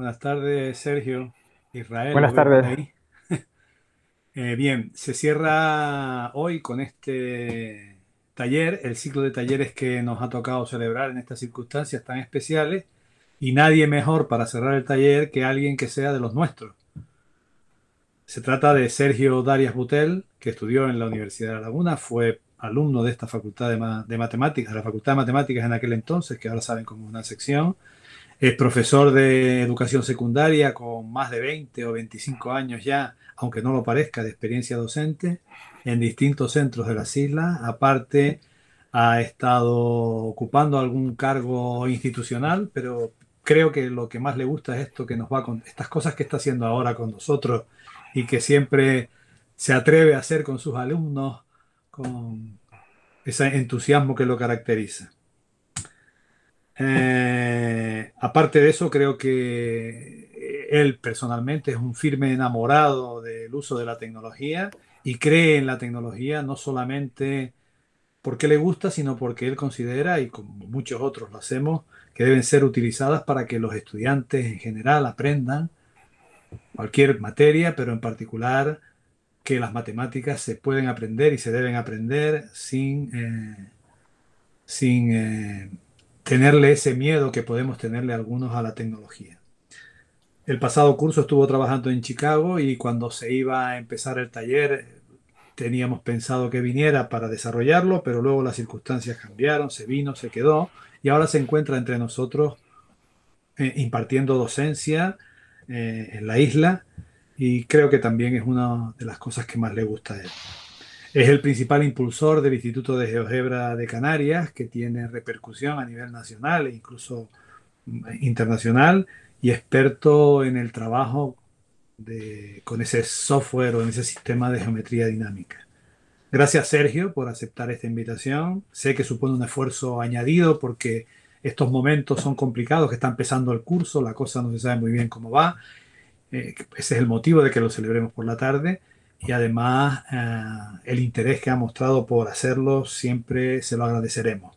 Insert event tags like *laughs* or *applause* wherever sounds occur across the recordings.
Buenas tardes, Sergio. Israel. Buenas tardes. *laughs* Eh, bien, se cierra hoy con este taller, el ciclo de talleres que nos ha tocado celebrar en estas circunstancias tan especiales y nadie mejor para cerrar el taller que alguien que sea de los nuestros. Se trata de Sergio Darias Butel, que estudió en la Universidad de La Laguna, fue alumno de esta facultad de, de matemáticas, de la Facultad de Matemáticas en aquel entonces, que ahora saben como una sección, es profesor de educación secundaria con más de 20 o 25 años ya, aunque no lo parezca, de experiencia docente en distintos centros de las islas. Aparte, ha estado ocupando algún cargo institucional, pero creo que lo que más le gusta es esto que nos va con estas cosas que está haciendo ahora con nosotros y que siempre se atreve a hacer con sus alumnos, con ese entusiasmo que lo caracteriza. Eh, aparte de eso, creo que eh, él personalmente es un firme enamorado del uso de la tecnología y cree en la tecnología no solamente porque le gusta, sino porque él considera, y como muchos otros lo hacemos, que deben ser utilizadas para que los estudiantes en general aprendan cualquier materia, pero en particular que las matemáticas se pueden aprender y se deben aprender sin, eh, sin tenerle ese miedo que podemos tenerle algunos a la tecnología. El pasado curso estuvo trabajando en Chicago y cuando se iba a empezar el taller teníamos pensado que viniera para desarrollarlo, pero luego las circunstancias cambiaron, se vino, se quedó y ahora se encuentra entre nosotros eh, impartiendo docencia eh, en la isla y creo que también es una de las cosas que más le gusta a él. Es el principal impulsor del Instituto de Geogebra de Canarias, que tiene repercusión a nivel nacional e incluso mm, internacional, y experto en el trabajo con ese software o en ese sistema de geometría dinámica. Gracias Sergio por aceptar esta invitación. Sé que supone un esfuerzo añadido porque estos momentos son complicados, que está empezando el curso, la cosa no se sabe muy bien cómo va. Eh, ese es el motivo de que lo celebremos por la tarde y además eh, el interés que ha mostrado por hacerlo siempre se lo agradeceremos.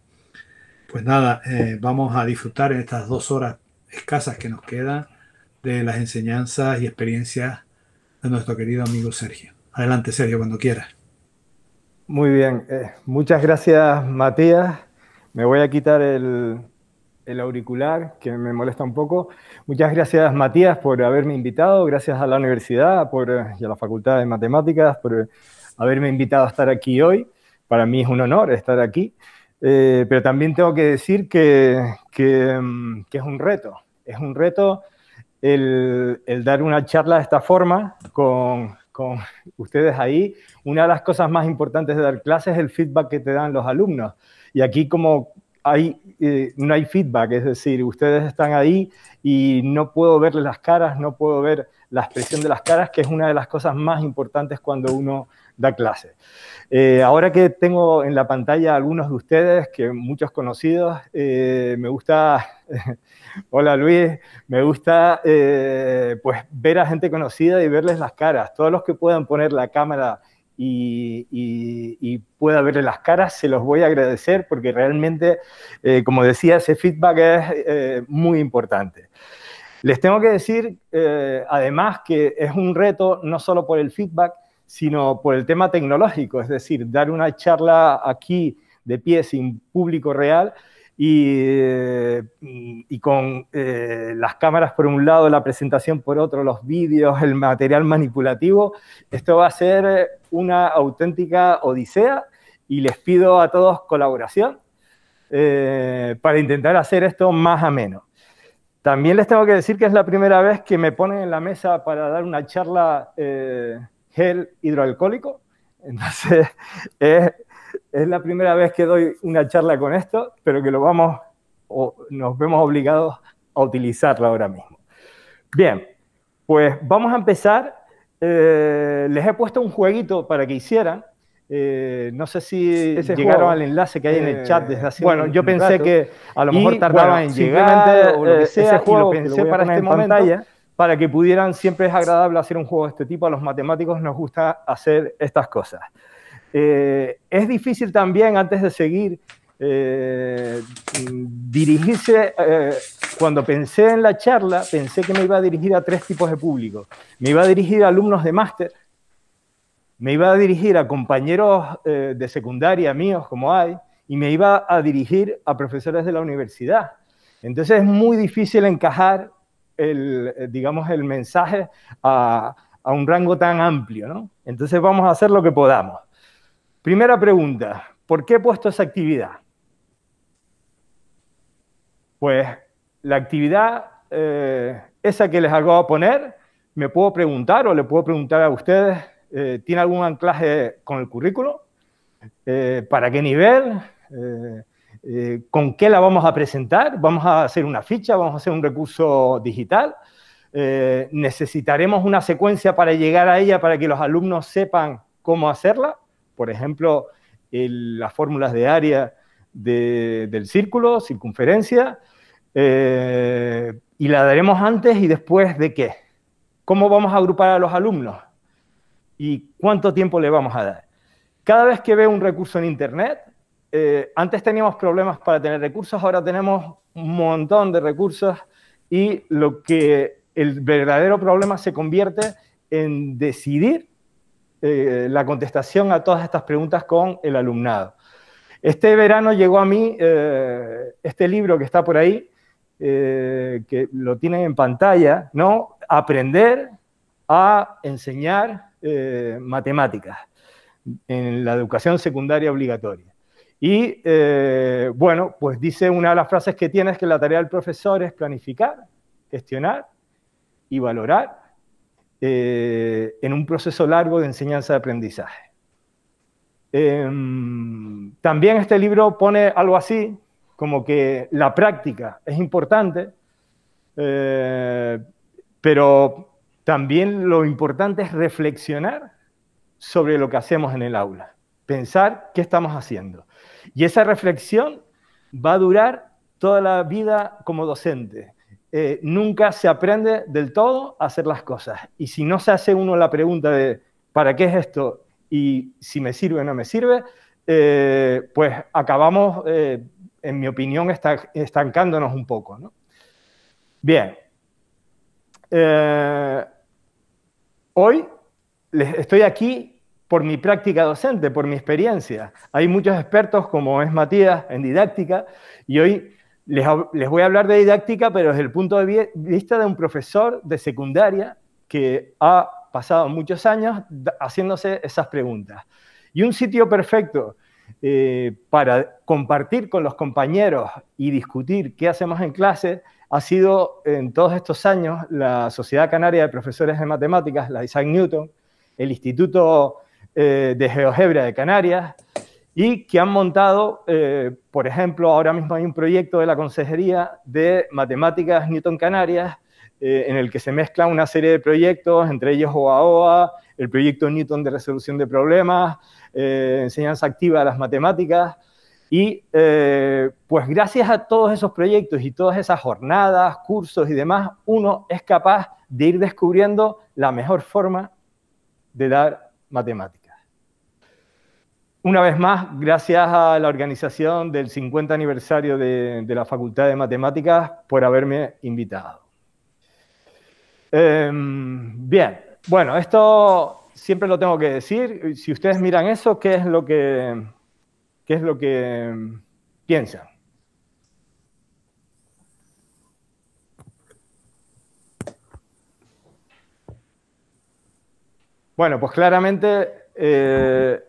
Pues nada, eh, vamos a disfrutar en estas dos horas escasas que nos quedan de las enseñanzas y experiencias de nuestro querido amigo Sergio. Adelante Sergio, cuando quieras. Muy bien, eh, muchas gracias Matías. Me voy a quitar el, el auricular, que me molesta un poco. Muchas gracias, Matías, por haberme invitado, gracias a la universidad por, eh, y a la Facultad de Matemáticas por eh, haberme invitado a estar aquí hoy. Para mí es un honor estar aquí, eh, pero también tengo que decir mm, que, es un reto, es un reto el, dar una charla de esta forma con, con ustedes ahí. Una de las cosas más importantes de dar clases es el feedback que te dan los alumnos. Y aquí, como eh, no hay feedback, es decir, ustedes están ahí y no puedo verles las caras, no puedo ver la expresión de las caras, que es una de las cosas más importantes cuando uno da clase. Eh, ahora que tengo en la pantalla algunos de ustedes, que muchos conocidos, eh, me gusta, *laughs* hola Luis, me gusta pues ver a gente conocida y verles las caras. Todos los que puedan poner la cámara y, pueda verle las caras, se los voy a agradecer porque realmente, eh, como decía, ese feedback es eh, muy importante. Les tengo que decir, eh, además, que es un reto no solo por el feedback, sino por el tema tecnológico, es decir, dar una charla aquí de pie sin público real eh, y, con eh, las cámaras por un lado, la presentación por otro, los vídeos, el material manipulativo, esto va a ser una auténtica odisea y les pido a todos colaboración eh, para intentar hacer esto más ameno. También les tengo que decir que es la primera vez que me ponen en la mesa para dar una charla gel hidroalcohólico. Entonces, *laughs* es es la primera vez que doy una charla con esto, pero que lo vamos o nos vemos obligados a utilizarla ahora mismo. Bien, pues vamos a empezar. Eh, les he puesto un jueguito para que hicieran. Eh, no sé si llegaron al enlace que hay en el eh, chat desde hace Bueno, yo pensé que a lo mejor tardaba en llegar o lo pensé para este momento, para que pudieran, siempre es agradable hacer un juego de este tipo, a los matemáticos nos gusta hacer estas cosas. Eh, es difícil también, antes de seguir, eh, dirigirse, eh, cuando pensé en la charla, pensé que me iba a dirigir a tres tipos de público. Me iba a dirigir a alumnos de máster, me iba a dirigir a compañeros de secundaria míos, como hay, y me iba a dirigir a profesores de la universidad. Entonces es muy difícil encajar el, digamos, el mensaje a, a un rango tan amplio, ¿no? Entonces vamos a hacer lo que podamos. Primera pregunta, ¿por qué he puesto esa actividad? Pues la actividad, eh, esa que les acabo de poner, me puedo preguntar o le puedo preguntar a ustedes, eh, ¿tiene algún anclaje con el currículo? Eh, ¿Para qué nivel? ¿Con qué la vamos a presentar? ¿Vamos a hacer una ficha? ¿Vamos a hacer un recurso digital? ¿Necesitaremos una secuencia para llegar a ella para que los alumnos sepan cómo hacerla? por ejemplo, las fórmulas de área del círculo, circunferencia, eh, y la daremos antes y después de qué. ¿Cómo vamos a agrupar a los alumnos? ¿Y cuánto tiempo le vamos a dar? Cada vez que veo un recurso en Internet, eh, antes teníamos problemas para tener recursos, ahora tenemos un montón de recursos y lo que el verdadero problema se convierte en decidir eh, la contestación a todas estas preguntas con el alumnado. Este verano llegó a mí eh, este libro que está por ahí, eh, que lo tienen en pantalla, ¿no? Aprender a enseñar matemáticas en la educación secundaria obligatoria. Y bueno, pues dice una de las frases que tiene es que la tarea del profesor es planificar, gestionar y valorar eh, en un proceso largo de enseñanza-aprendizaje. Em, también este libro pone algo así, como que la práctica es importante, eh, pero también lo importante es reflexionar sobre lo que hacemos en el aula, pensar qué estamos haciendo. Y esa reflexión va a durar toda la vida como docente. Eh, nunca se aprende del todo a hacer las cosas. Y si no se hace uno la pregunta de ¿para qué es esto? y si me sirve o no me sirve, eh, pues acabamos, eh, en mi opinión, estancándonos un poco. Bien. hoy estoy aquí por mi práctica docente, por mi experiencia. Hay muchos expertos, como es Matías, en didáctica, y hoy les, voy a hablar de didáctica, pero desde el punto de vista de un profesor de secundaria que ha pasado muchos años haciéndose esas preguntas. Y un sitio perfecto eh, para compartir con los compañeros y discutir qué hacemos en clase ha sido en todos estos años la Sociedad Canaria de Profesores de Matemáticas, la Isaac Newton, el Instituto eh, de Geogebra de Canarias, y que han montado, eh, por ejemplo, ahora mismo hay un proyecto de la Consejería de Matemáticas Newton Canarias eh, en el que se mezclan una serie de proyectos, entre ellos OAOA, el proyecto Newton de resolución de problemas, eh, enseñanza activa de las matemáticas. Y pues gracias a todos esos proyectos y todas esas jornadas, cursos y demás, uno es capaz de ir descubriendo la mejor forma de dar matemáticas. Una vez más, gracias a la organización del 50 aniversario de, la Facultad de Matemáticas por haberme invitado. Em, bien, bueno, esto siempre lo tengo que decir. Si ustedes miran eso, ¿qué es lo que, qué es lo que piensan? Bueno, pues claramente eh,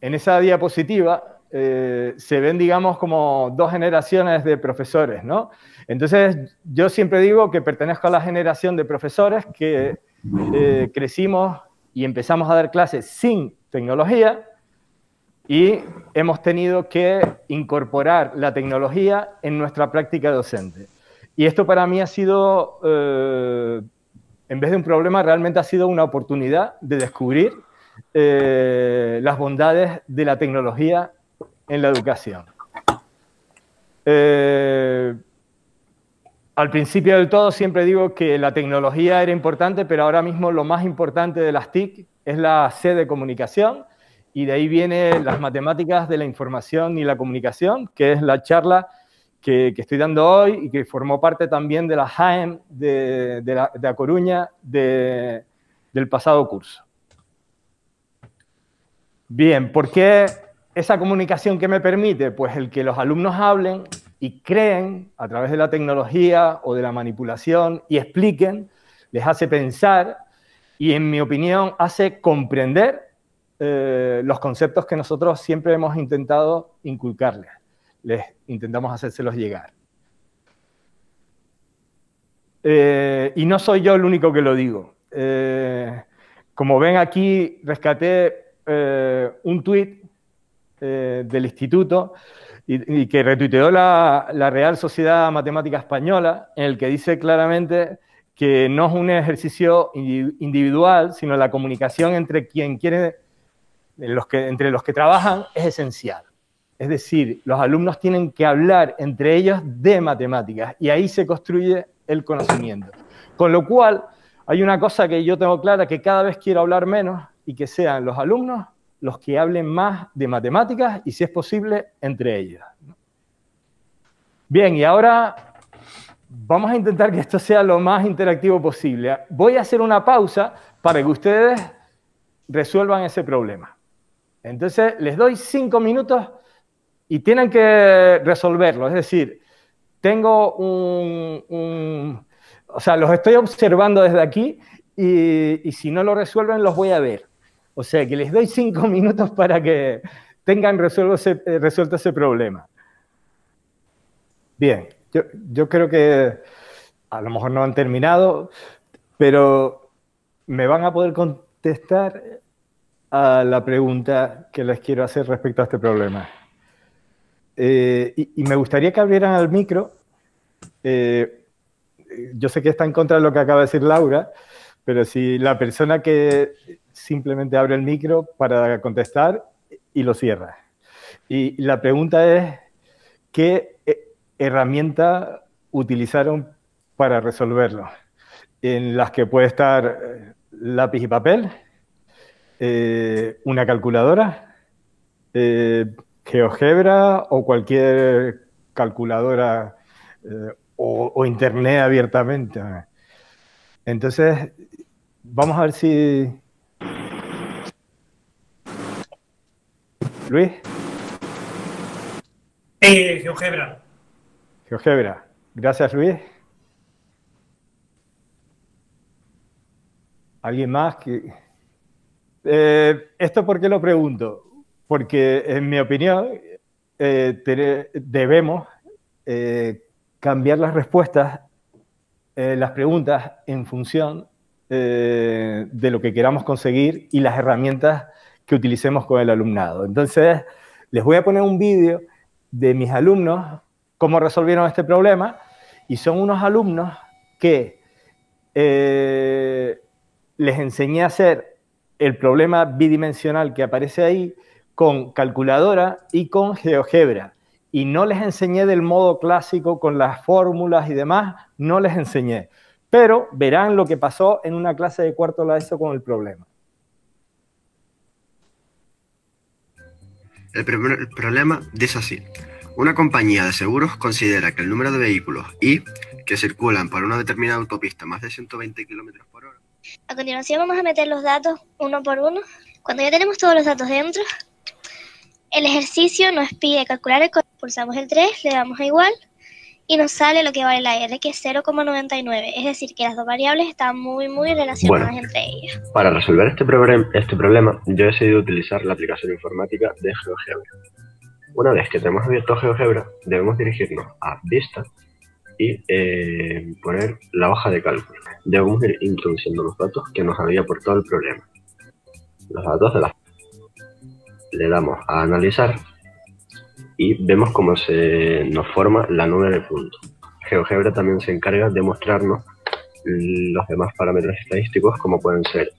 en esa diapositiva eh, se ven, digamos, como dos generaciones de profesores, ¿no? Entonces, yo siempre digo que pertenezco a la generación de profesores que eh, crecimos y empezamos a dar clases sin tecnología y hemos tenido que incorporar la tecnología en nuestra práctica docente. Y esto para mí ha sido, eh, en vez de un problema, realmente ha sido una oportunidad de descubrir eh, las bondades de la tecnología en la educación. Eh, al principio del todo siempre digo que la tecnología era importante, pero ahora mismo lo más importante de las TIC es la sede de comunicación y de ahí vienen las matemáticas de la información y la comunicación, que es la charla que, estoy dando hoy y que formó parte también de la JAEM de, la, de A Coruña del pasado curso. Bien, ¿por qué esa comunicación que me permite? Pues el que los alumnos hablen y creen a través de la tecnología o de la manipulación y expliquen, les hace pensar y en mi opinión hace comprender eh, los conceptos que nosotros siempre hemos intentado inculcarles. Les intentamos hacérselos llegar. Eh, y no soy yo el único que lo digo. Eh, como ven aquí, rescaté eh, un tuit eh, del instituto y, que retuiteó la, Real Sociedad Matemática Española, en el que dice claramente que no es un ejercicio individual, sino la comunicación entre quien quiere, los que, entre los que trabajan, es esencial. Es decir, los alumnos tienen que hablar entre ellos de matemáticas y ahí se construye el conocimiento. Con lo cual, hay una cosa que yo tengo clara, que cada vez quiero hablar menos y que sean los alumnos los que hablen más de matemáticas y si es posible entre ellos. Bien, y ahora vamos a intentar que esto sea lo más interactivo posible. Voy a hacer una pausa para que ustedes resuelvan ese problema. Entonces, les doy cinco minutos y tienen que resolverlo. Es decir, tengo un, o sea, los estoy observando desde aquí y si no lo resuelven, los voy a ver. O sea que les doy cinco *laughs* minutos para que tengan eh, resuelto ese, problema. Bien, yo, creo que a lo mejor no han terminado, pero me van a poder contestar a la pregunta que les quiero hacer respecto a este problema. Eh, y, me gustaría que abrieran al micro. Eh, yo sé que está en contra de lo que acaba de decir Laura, pero si la persona que simplemente abre el micro para contestar y lo cierra. Y la pregunta es, ¿qué herramienta utilizaron para resolverlo? En las que puede estar eh, lápiz y papel, eh, una calculadora, eh, GeoGebra o cualquier calculadora o, internet abiertamente. Entonces, vamos a ver si... Luis. Eh, GeoGebra. GeoGebra. Gracias, Luis. ¿Alguien más? Eh, ¿Esto por qué lo pregunto? Porque, en mi opinión, eh, debemos eh, cambiar las respuestas eh, las preguntas en función eh, de lo que queramos conseguir y las herramientas que utilicemos con el alumnado. Entonces, les voy a poner un vídeo de mis alumnos, cómo resolvieron este problema, y son unos alumnos que eh, les enseñé a hacer el problema bidimensional que aparece ahí con calculadora y con GeoGebra y no les enseñé del modo clásico con las fórmulas y demás, no les enseñé. Pero verán lo que pasó en una clase de cuarto la ESO con el problema. El, problema dice así. Una compañía de seguros considera que el número de vehículos y que circulan por una determinada autopista más de 120 km por hora. A continuación vamos a meter los datos uno por uno. Cuando ya tenemos todos los datos dentro, el ejercicio nos pide calcular el. pulsamos el 3, le damos a igual y nos sale lo que vale la R, que es 0,99. Es decir, que las dos variables están muy, muy relacionadas entre ellas. Para resolver este, este problema, yo he decidido utilizar la aplicación informática de GeoGebra. Una vez que tenemos abierto GeoGebra, debemos dirigirnos a Vista y eh, poner la hoja de cálculo. Debemos ir introduciendo los datos que nos había aportado el problema. Los datos de las le damos a analizar y vemos cómo se nos forma la nube de puntos. GeoGebra también se encarga de mostrarnos los demás parámetros estadísticos como pueden ser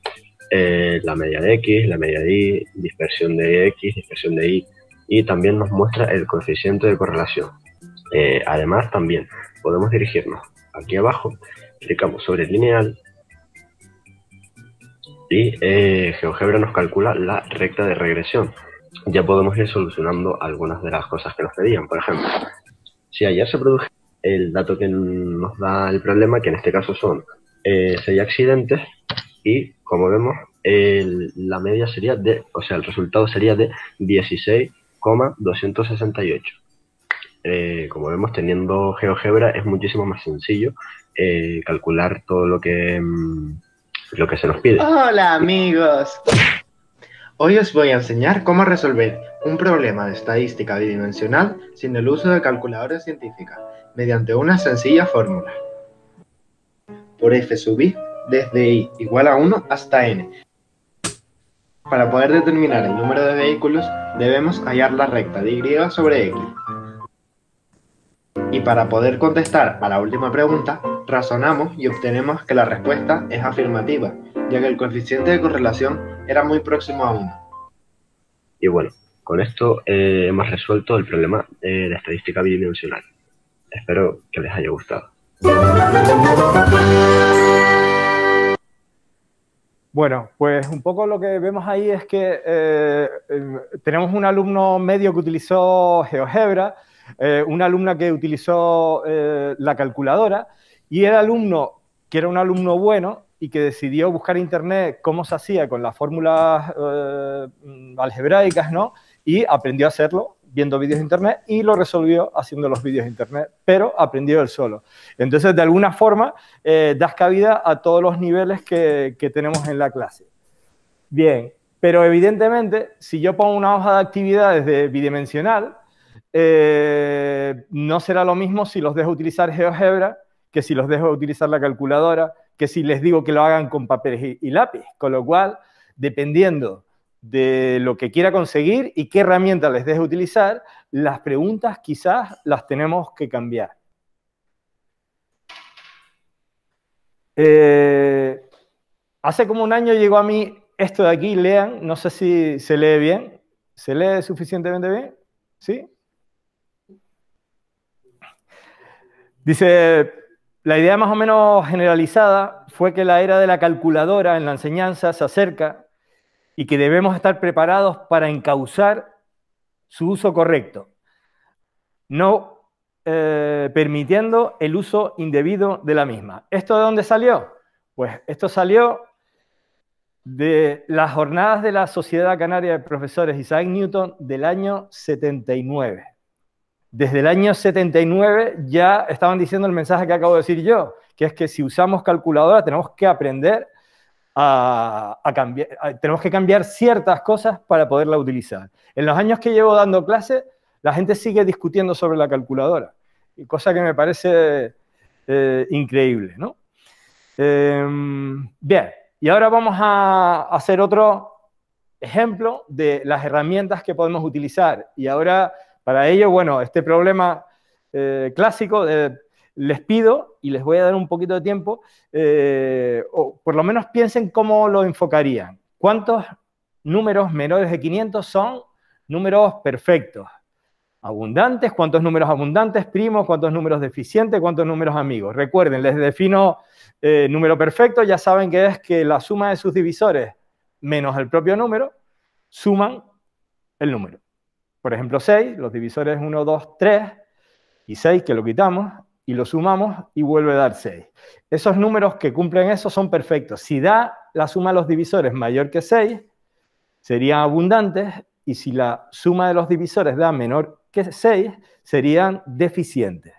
eh, la media de X, la media de Y, dispersión de X, dispersión de Y y también nos muestra el coeficiente de correlación. Eh, además también podemos dirigirnos aquí abajo, clicamos sobre lineal y eh, GeoGebra nos calcula la recta de regresión. Ya podemos ir solucionando algunas de las cosas que nos pedían. Por ejemplo, si ayer se produjo el dato que nos da el problema, que en este caso son 6 eh, accidentes, y como vemos, la media sería de, o sea, el resultado sería de 16,268. Eh, como vemos, teniendo GeoGebra es muchísimo más sencillo calcular todo lo que... Mm, lo que se nos pide. Hola amigos. Hoy os voy a enseñar cómo resolver un problema de estadística bidimensional sin el uso de calculadora científica, mediante una sencilla fórmula. Por f sub i, desde i igual a 1 hasta n. Para poder determinar el número de vehículos, debemos hallar la recta de y sobre x. Y para poder contestar a la última pregunta, Razonamos y obtenemos que la respuesta es afirmativa, ya que el coeficiente de correlación era muy próximo a 1. Y bueno, con esto eh, hemos resuelto el problema de eh, de estadística bidimensional. Espero que les haya gustado. Bueno, pues un poco lo que vemos ahí es que eh, em, tenemos un alumno medio que utilizó GeoGebra, una alumna que utilizó la calculadora y el alumno, que era un alumno bueno y que decidió buscar internet cómo se hacía con las fórmulas eh, algebraicas, ¿no? Y aprendió a hacerlo viendo vídeos de internet y lo resolvió haciendo los vídeos de internet, pero aprendió él solo. Entonces, de alguna forma, eh, das cabida a todos los niveles que, tenemos en la clase. Bien, pero evidentemente, si yo pongo una hoja de actividades de bidimensional, eh, no será lo mismo si los dejo utilizar GeoGebra que si los dejo utilizar la calculadora, que si les digo que lo hagan con papeles y lápiz. Con lo cual, dependiendo de lo que quiera conseguir y qué herramienta les deje utilizar, las preguntas quizás las tenemos que cambiar. Eh, hace como un año llegó a mí esto de aquí, lean, no sé si se lee bien, ¿se lee suficientemente bien? ¿Sí? Dice, la idea más o menos generalizada fue que la era de la calculadora en la enseñanza se acerca y que debemos estar preparados para encauzar su uso correcto, no eh, permitiendo el uso indebido de la misma. ¿Esto de dónde salió? Pues esto salió de las jornadas de la Sociedad Canaria de Profesores Isaac Newton del año 79 desde el año 79 ya estaban diciendo el mensaje que acabo de decir yo, que es que si usamos calculadora tenemos que aprender a, cambiar, tenemos que cambiar ciertas cosas para poderla utilizar. En los años que llevo dando clase, la gente sigue discutiendo sobre la calculadora, cosa que me parece eh, increíble, ¿no? Em, bien, y ahora vamos a hacer otro ejemplo de las herramientas que podemos utilizar. Y ahora para ello, bueno, este problema eh, clásico, eh, les pido y les voy a dar un poquito de tiempo, eh, o por lo menos piensen cómo lo enfocarían. ¿Cuántos números menores de 500 son números perfectos? Abundantes, cuántos números abundantes, primos, cuántos números deficientes, cuántos números amigos. Recuerden, les defino número perfecto, ya saben que es que la suma de sus divisores menos el propio número suman el número por ejemplo, 6, los divisores 1, 2, 3 y 6 que lo quitamos y lo sumamos y vuelve a dar 6. Esos números que cumplen eso son perfectos. Si da la suma de los divisores mayor que 6, serían abundantes y si la suma de los divisores da menor que 6, serían deficientes.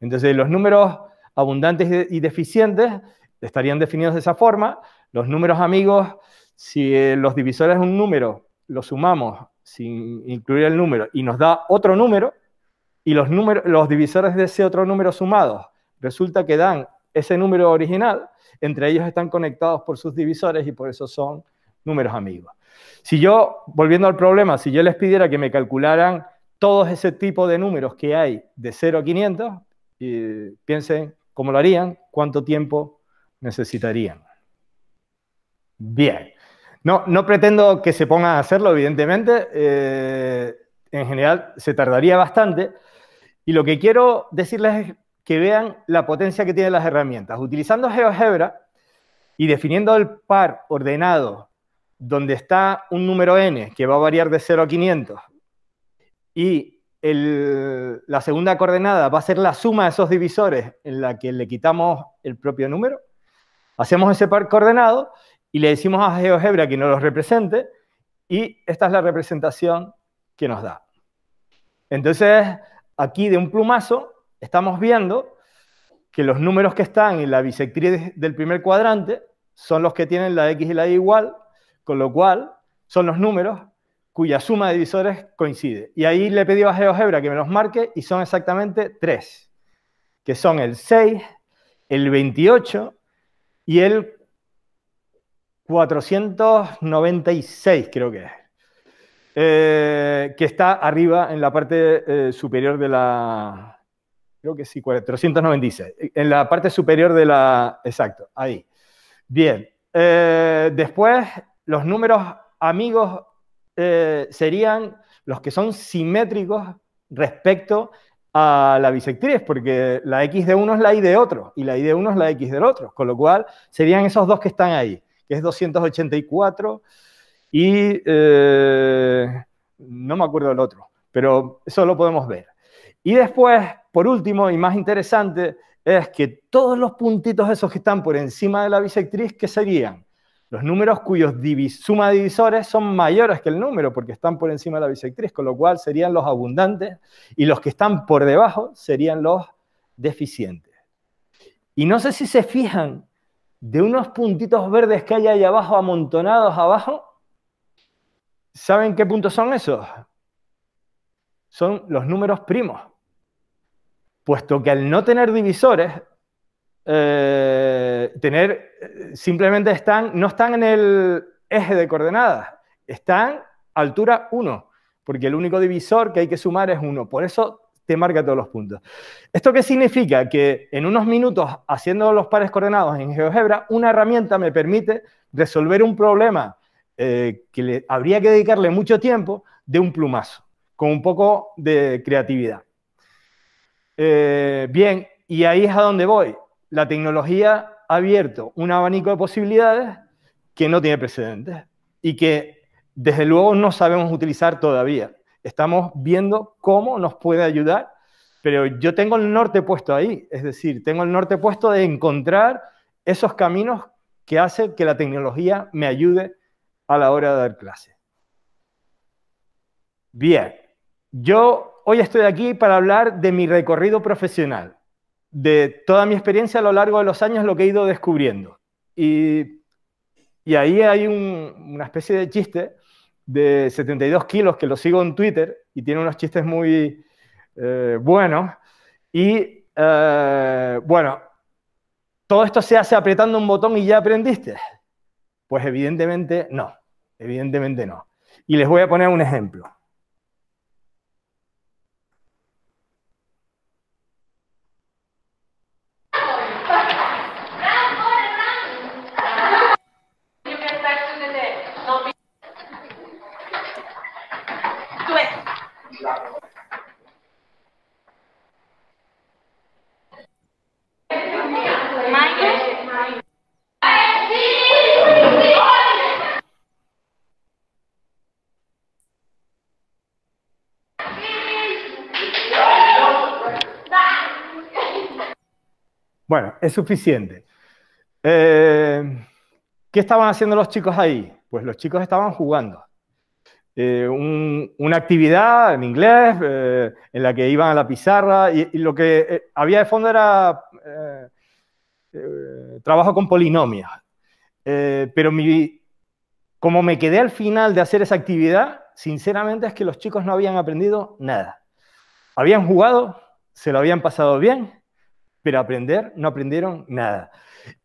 Entonces, los números abundantes y deficientes estarían definidos de esa forma. Los números amigos, si eh, los divisores de un número, lo sumamos sin incluir el número, y nos da otro número, y los, números, los divisores de ese otro número sumados resulta que dan ese número original, entre ellos están conectados por sus divisores y por eso son números amigos. Si yo, volviendo al problema, si yo les pidiera que me calcularan todos ese tipo de números que hay de 0 a 500, y piensen cómo lo harían, cuánto tiempo necesitarían. Bien. No, no pretendo que se pongan a hacerlo, evidentemente. Eh, en general se tardaría bastante. Y lo que quiero decirles es que vean la potencia que tienen las herramientas. Utilizando GeoGebra y definiendo el par ordenado donde está un número n que va a variar de 0 a 500 y la segunda coordenada va a ser la suma de esos divisores en la que le quitamos el propio número, hacemos ese par ordenado y le decimos a GeoGebra que nos los represente y esta es la representación que nos da. Entonces, aquí de un plumazo estamos viendo que los números que están en la bisectriz del primer cuadrante son los que tienen la X y la Y igual, con lo cual son los números cuya suma de divisores coincide. Y ahí le pedí a GeoGebra que me los marque y son exactamente tres, que son el 6, el 28 y el 496, creo que es. Eh, que está arriba en la parte eh, superior de la. Creo que sí, 496. En la parte superior de la. Exacto, ahí. Bien. Eh, después, los números amigos serían los que son simétricos respecto a la bisectriz, porque la X de uno es la Y de otro y la Y de uno es la X del otro, con lo cual serían esos dos que están ahí que es 284, y eh, no me acuerdo el otro, pero eso lo podemos ver. Y después, por último y más interesante, es que todos los puntitos esos que están por encima de la bisectriz, ¿qué serían? Los números cuyos suma divisores son mayores que el número porque están por encima de la bisectriz, con lo cual serían los abundantes y los que están por debajo serían los deficientes. Y no sé si se fijan de unos puntitos verdes que hay ahí abajo, amontonados abajo, ¿saben qué puntos son esos? Son los números primos. Puesto que al no tener divisores, eh, tener, simplemente están, no están en el eje de coordenadas, están altura 1, porque el único divisor que hay que sumar es 1. Por eso te marca todos los puntos. ¿Esto qué significa? Que en unos minutos haciendo los pares coordenados en GeoGebra, una herramienta me permite resolver un problema eh, que le, habría que dedicarle mucho tiempo de un plumazo, con un poco de creatividad. Eh, bien, y ahí es a donde voy. La tecnología ha abierto un abanico de posibilidades que no tiene precedentes y que desde luego no sabemos utilizar todavía. Estamos viendo cómo nos puede ayudar, pero yo tengo el norte puesto ahí, es decir, tengo el norte puesto de encontrar esos caminos que hacen que la tecnología me ayude a la hora de dar clases. Bien, yo hoy estoy aquí para hablar de mi recorrido profesional, de toda mi experiencia a lo largo de los años, lo que he ido descubriendo. Y, y ahí hay una especie de chiste de 72 kilos que lo sigo en Twitter y tiene unos chistes muy eh, buenos. Y eh, bueno, todo esto se hace apretando un botón y ya aprendiste. Pues evidentemente no, evidentemente no. Y les voy a poner un ejemplo. Bueno, es suficiente. Eh, ¿Qué estaban haciendo los chicos ahí? Pues los chicos estaban jugando. Eh, una actividad en inglés eh, en la que iban a la pizarra y, lo que había de fondo era trabajo con polinomios. pero como me quedé al final de hacer esa actividad, sinceramente es que los chicos no habían aprendido nada. Habían jugado, se lo habían pasado bien pero aprender no aprendieron nada.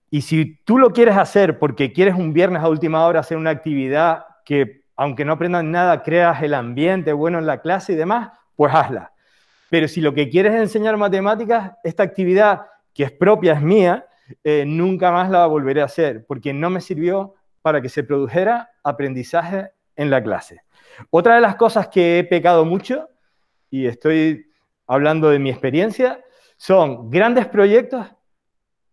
Y si tú lo quieres hacer porque quieres un viernes a última hora hacer una actividad que, aunque no aprendan nada, creas el ambiente bueno en la clase y demás, pues hazla. Pero si lo que quieres es enseñar matemáticas, esta actividad que es propia, es mía, eh, nunca más la volveré a hacer porque no me sirvió para que se produjera aprendizaje en la clase. Otra de las cosas que he pecado mucho, y estoy hablando de mi experiencia, son grandes proyectos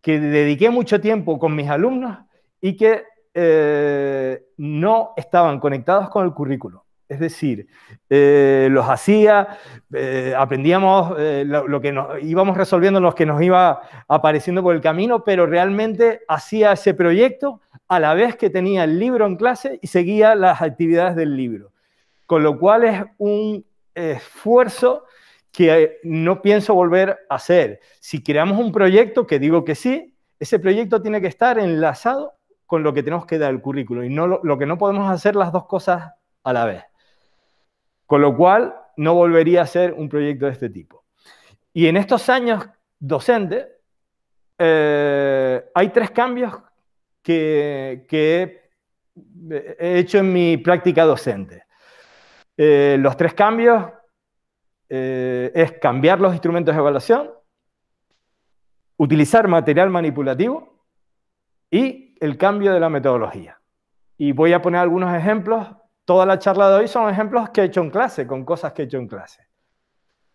que dediqué mucho tiempo con mis alumnos y que eh, no estaban conectados con el currículo. Es decir, eh, los hacía, eh, aprendíamos lo, que nos íbamos resolviendo, los que nos iba apareciendo por el camino, pero realmente hacía ese proyecto a la vez que tenía el libro en clase y seguía las actividades del libro. Con lo cual es un esfuerzo que eh, no pienso volver a hacer. Si creamos un proyecto que digo que sí, ese proyecto tiene que estar enlazado con lo que tenemos que dar el currículo y no lo, que no podemos hacer las dos cosas a la vez. Con lo cual, no volvería a hacer un proyecto de este tipo. Y en estos años docente eh, hay tres cambios que, he hecho en mi práctica docente. Eh, los tres cambios eh, es cambiar los instrumentos de evaluación, utilizar material manipulativo y el cambio de la metodología. Y voy a poner algunos ejemplos. Toda la charla de hoy son ejemplos que he hecho en clase, con cosas que he hecho en clase.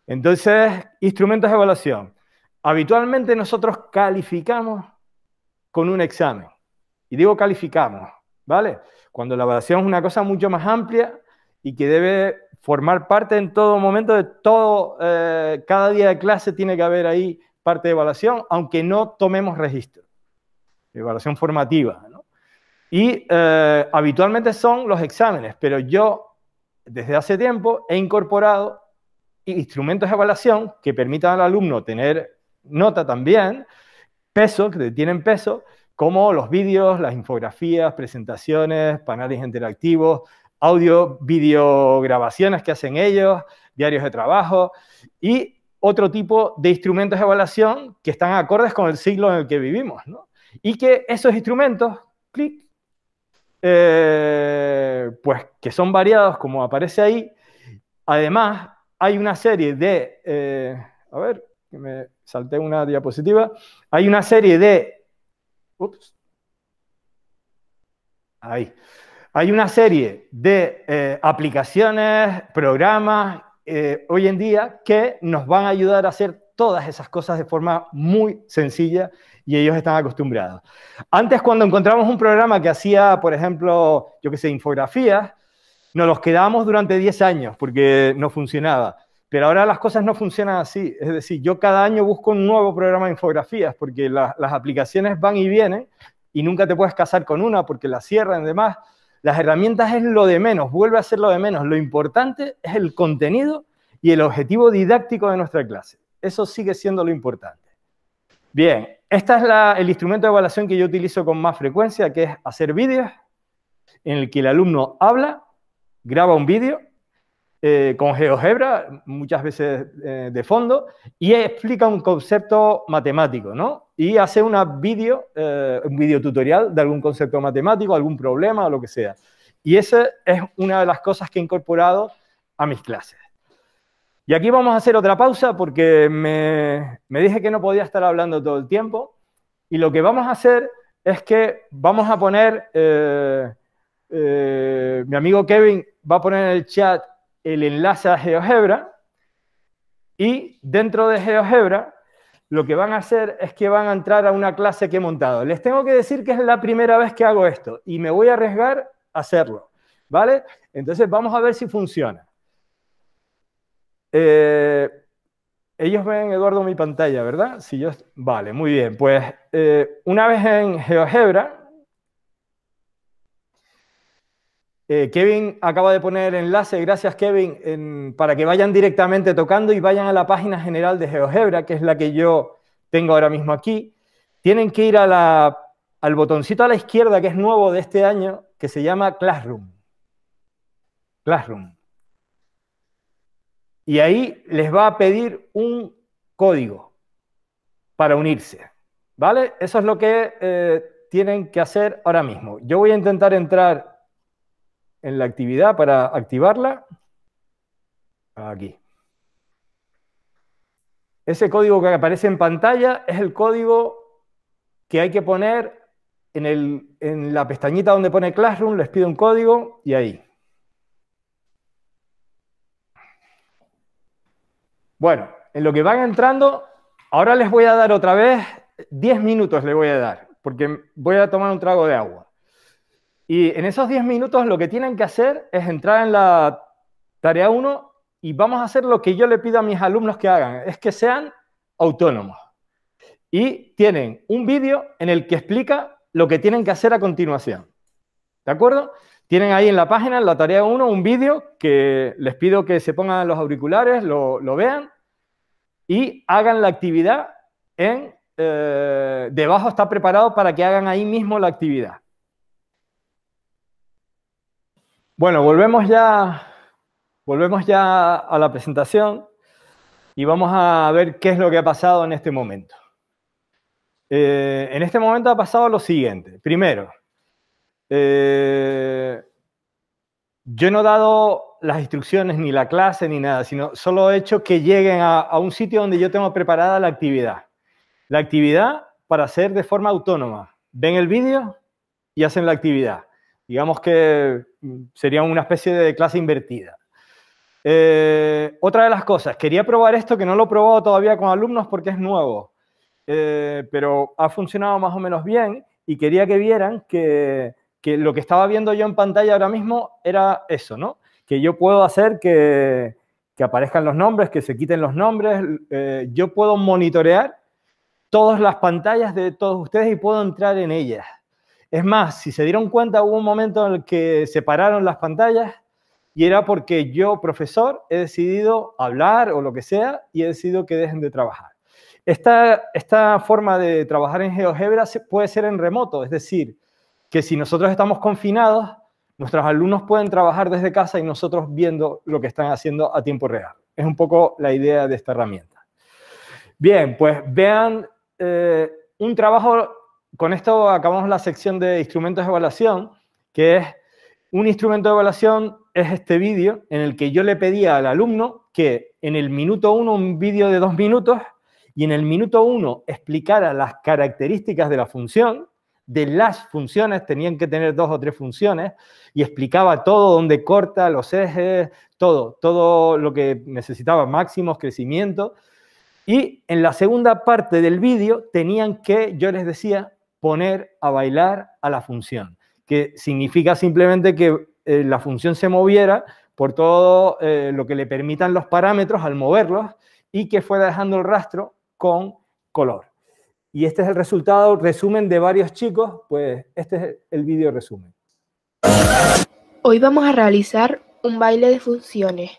Entonces, instrumentos de evaluación. Habitualmente nosotros calificamos con un examen. Y digo calificamos, ¿vale? Cuando la evaluación es una cosa mucho más amplia y que debe formar parte en todo momento de todo, eh, cada día de clase tiene que haber ahí parte de evaluación, aunque no tomemos registro. Evaluación formativa. Y eh, habitualmente son los exámenes, pero yo desde hace tiempo he incorporado instrumentos de evaluación que permitan al alumno tener nota también, peso, que tienen peso, como los vídeos, las infografías, presentaciones, paneles interactivos, audio, video grabaciones que hacen ellos, diarios de trabajo y otro tipo de instrumentos de evaluación que están acordes con el siglo en el que vivimos. Y que esos instrumentos, clic, eh, pues que son variados como aparece ahí, además hay una serie de, eh, a ver, me salté una diapositiva, hay una serie de, ups, ahí, hay una serie de eh, aplicaciones, programas eh, hoy en día que nos van a ayudar a hacer todas esas cosas de forma muy sencilla y ellos están acostumbrados. Antes cuando encontramos un programa que hacía, por ejemplo, yo que sé, infografías, nos los quedábamos durante 10 años porque no funcionaba. Pero ahora las cosas no funcionan así. Es decir, yo cada año busco un nuevo programa de infografías porque las aplicaciones van y vienen y nunca te puedes casar con una porque la cierran y demás. Las herramientas es lo de menos, vuelve a ser lo de menos. Lo importante es el contenido y el objetivo didáctico de nuestra clase. Eso sigue siendo lo importante. Bien, este es el instrumento de evaluación que yo utilizo con más frecuencia, que es hacer vídeos en el que el alumno habla, graba un vídeo eh, con GeoGebra, muchas veces eh, de fondo, y explica un concepto matemático, ¿no? y hace una video, eh, un video tutorial de algún concepto matemático, algún problema o lo que sea. Y esa es una de las cosas que he incorporado a mis clases. Y aquí vamos a hacer otra pausa porque me, dije que no podía estar hablando todo el tiempo. Y lo que vamos a hacer es que vamos a poner, eh, eh, mi amigo Kevin va a poner en el chat el enlace a GeoGebra. Y dentro de GeoGebra lo que van a hacer es que van a entrar a una clase que he montado. Les tengo que decir que es la primera vez que hago esto y me voy a arriesgar a hacerlo, ¿vale? Entonces vamos a ver si funciona. Eh, ellos ven, Eduardo, mi pantalla, ¿verdad? Si vale, muy bien. Pues eh, una vez en GeoGebra, Eh, Kevin acaba de poner el enlace, gracias Kevin, para que vayan directamente tocando y vayan a la página general de GeoGebra, que es la que yo tengo ahora mismo aquí. Tienen que ir al botoncito a la izquierda, que es nuevo de este año, que se llama Classroom. Classroom. Y ahí les va a pedir un código para unirse. ¿Vale? Eso es lo que eh, tienen que hacer ahora mismo. Yo voy a intentar entrar en la actividad para activarla, aquí. Ese código que aparece en pantalla es el código que hay que poner en, la pestañita donde pone Classroom, les pido un código y ahí. Bueno, en lo que van entrando, ahora les voy a dar otra vez 10 minutos, les voy a dar, porque voy a tomar un trago de agua. Y en esos 10 minutos lo que tienen que hacer es entrar en la tarea 1 y vamos a hacer lo que yo le pido a mis alumnos que hagan, es que sean autónomos. Y tienen un vídeo en el que explica lo que tienen que hacer a continuación. ¿De acuerdo? Tienen ahí en la página, en la tarea 1, un vídeo que les pido que se pongan los auriculares, lo, vean y hagan la actividad en... Eh, debajo está preparado para que hagan ahí mismo la actividad. Bueno, volvemos ya, volvemos ya a la presentación y vamos a ver qué es lo que ha pasado en este momento. Eh, en este momento ha pasado lo siguiente. Primero, eh, yo no he dado las instrucciones ni la clase ni nada, sino solo he hecho que lleguen a, a un sitio donde yo tengo preparada la actividad. La actividad para hacer de forma autónoma. Ven el vídeo y hacen la actividad. Digamos que mm, sería una especie de clase invertida. Eh, otra de las cosas, quería probar esto que no lo he probado todavía con alumnos porque es nuevo, eh, pero ha funcionado más o menos bien y quería que vieran que, lo que estaba viendo yo en pantalla ahora mismo era eso, ¿no? Que yo puedo hacer que, aparezcan los nombres, que se quiten los nombres, eh, yo puedo monitorear todas las pantallas de todos ustedes y puedo entrar en ellas. Es más, si se dieron cuenta, hubo un momento en el que separaron las pantallas y era porque yo, profesor, he decidido hablar o lo que sea y he decidido que dejen de trabajar. Esta, esta forma de trabajar en GeoGebra puede ser en remoto, es decir, que si nosotros estamos confinados, nuestros alumnos pueden trabajar desde casa y nosotros viendo lo que están haciendo a tiempo real. Es un poco la idea de esta herramienta. Bien, pues vean eh, un trabajo con esto acabamos la sección de instrumentos de evaluación, que es un instrumento de evaluación es este vídeo en el que yo le pedía al alumno que en el minuto uno, un vídeo de dos minutos y en el minuto uno explicara las características de la función, de las funciones, tenían que tener dos o tres funciones, y explicaba todo, dónde corta, los ejes, todo, todo lo que necesitaba, máximos, crecimiento. Y en la segunda parte del vídeo tenían que, yo les decía, poner a bailar a la función, que significa simplemente que eh, la función se moviera por todo eh, lo que le permitan los parámetros al moverlos y que fuera dejando el rastro con color. Y este es el resultado, resumen de varios chicos, pues este es el vídeo resumen. Hoy vamos a realizar un baile de funciones.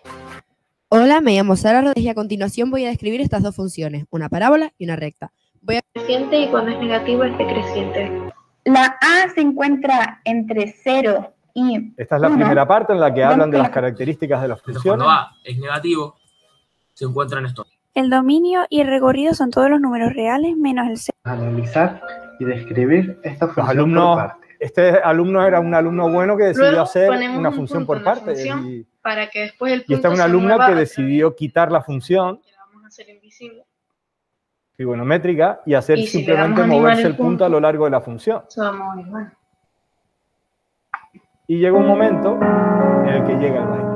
Hola, me llamo Sara y a continuación voy a describir estas dos funciones, una parábola y una recta voy a... creciente y cuando es negativo es decreciente. La A se encuentra entre 0 y. Esta es la primera parte en la que hablan de las características de la función. Cuando A es negativo, se encuentra en esto. El dominio y el recorrido son todos los números reales menos el 0. Analizar y describir esta función por parte. Este alumno era un alumno bueno que decidió hacer una función por parte. y, para que después esta es una alumna que decidió quitar la función. vamos a hacer invisible y hacer simplemente moverse el punto, a lo largo de la función. Y llega un momento en el que llega el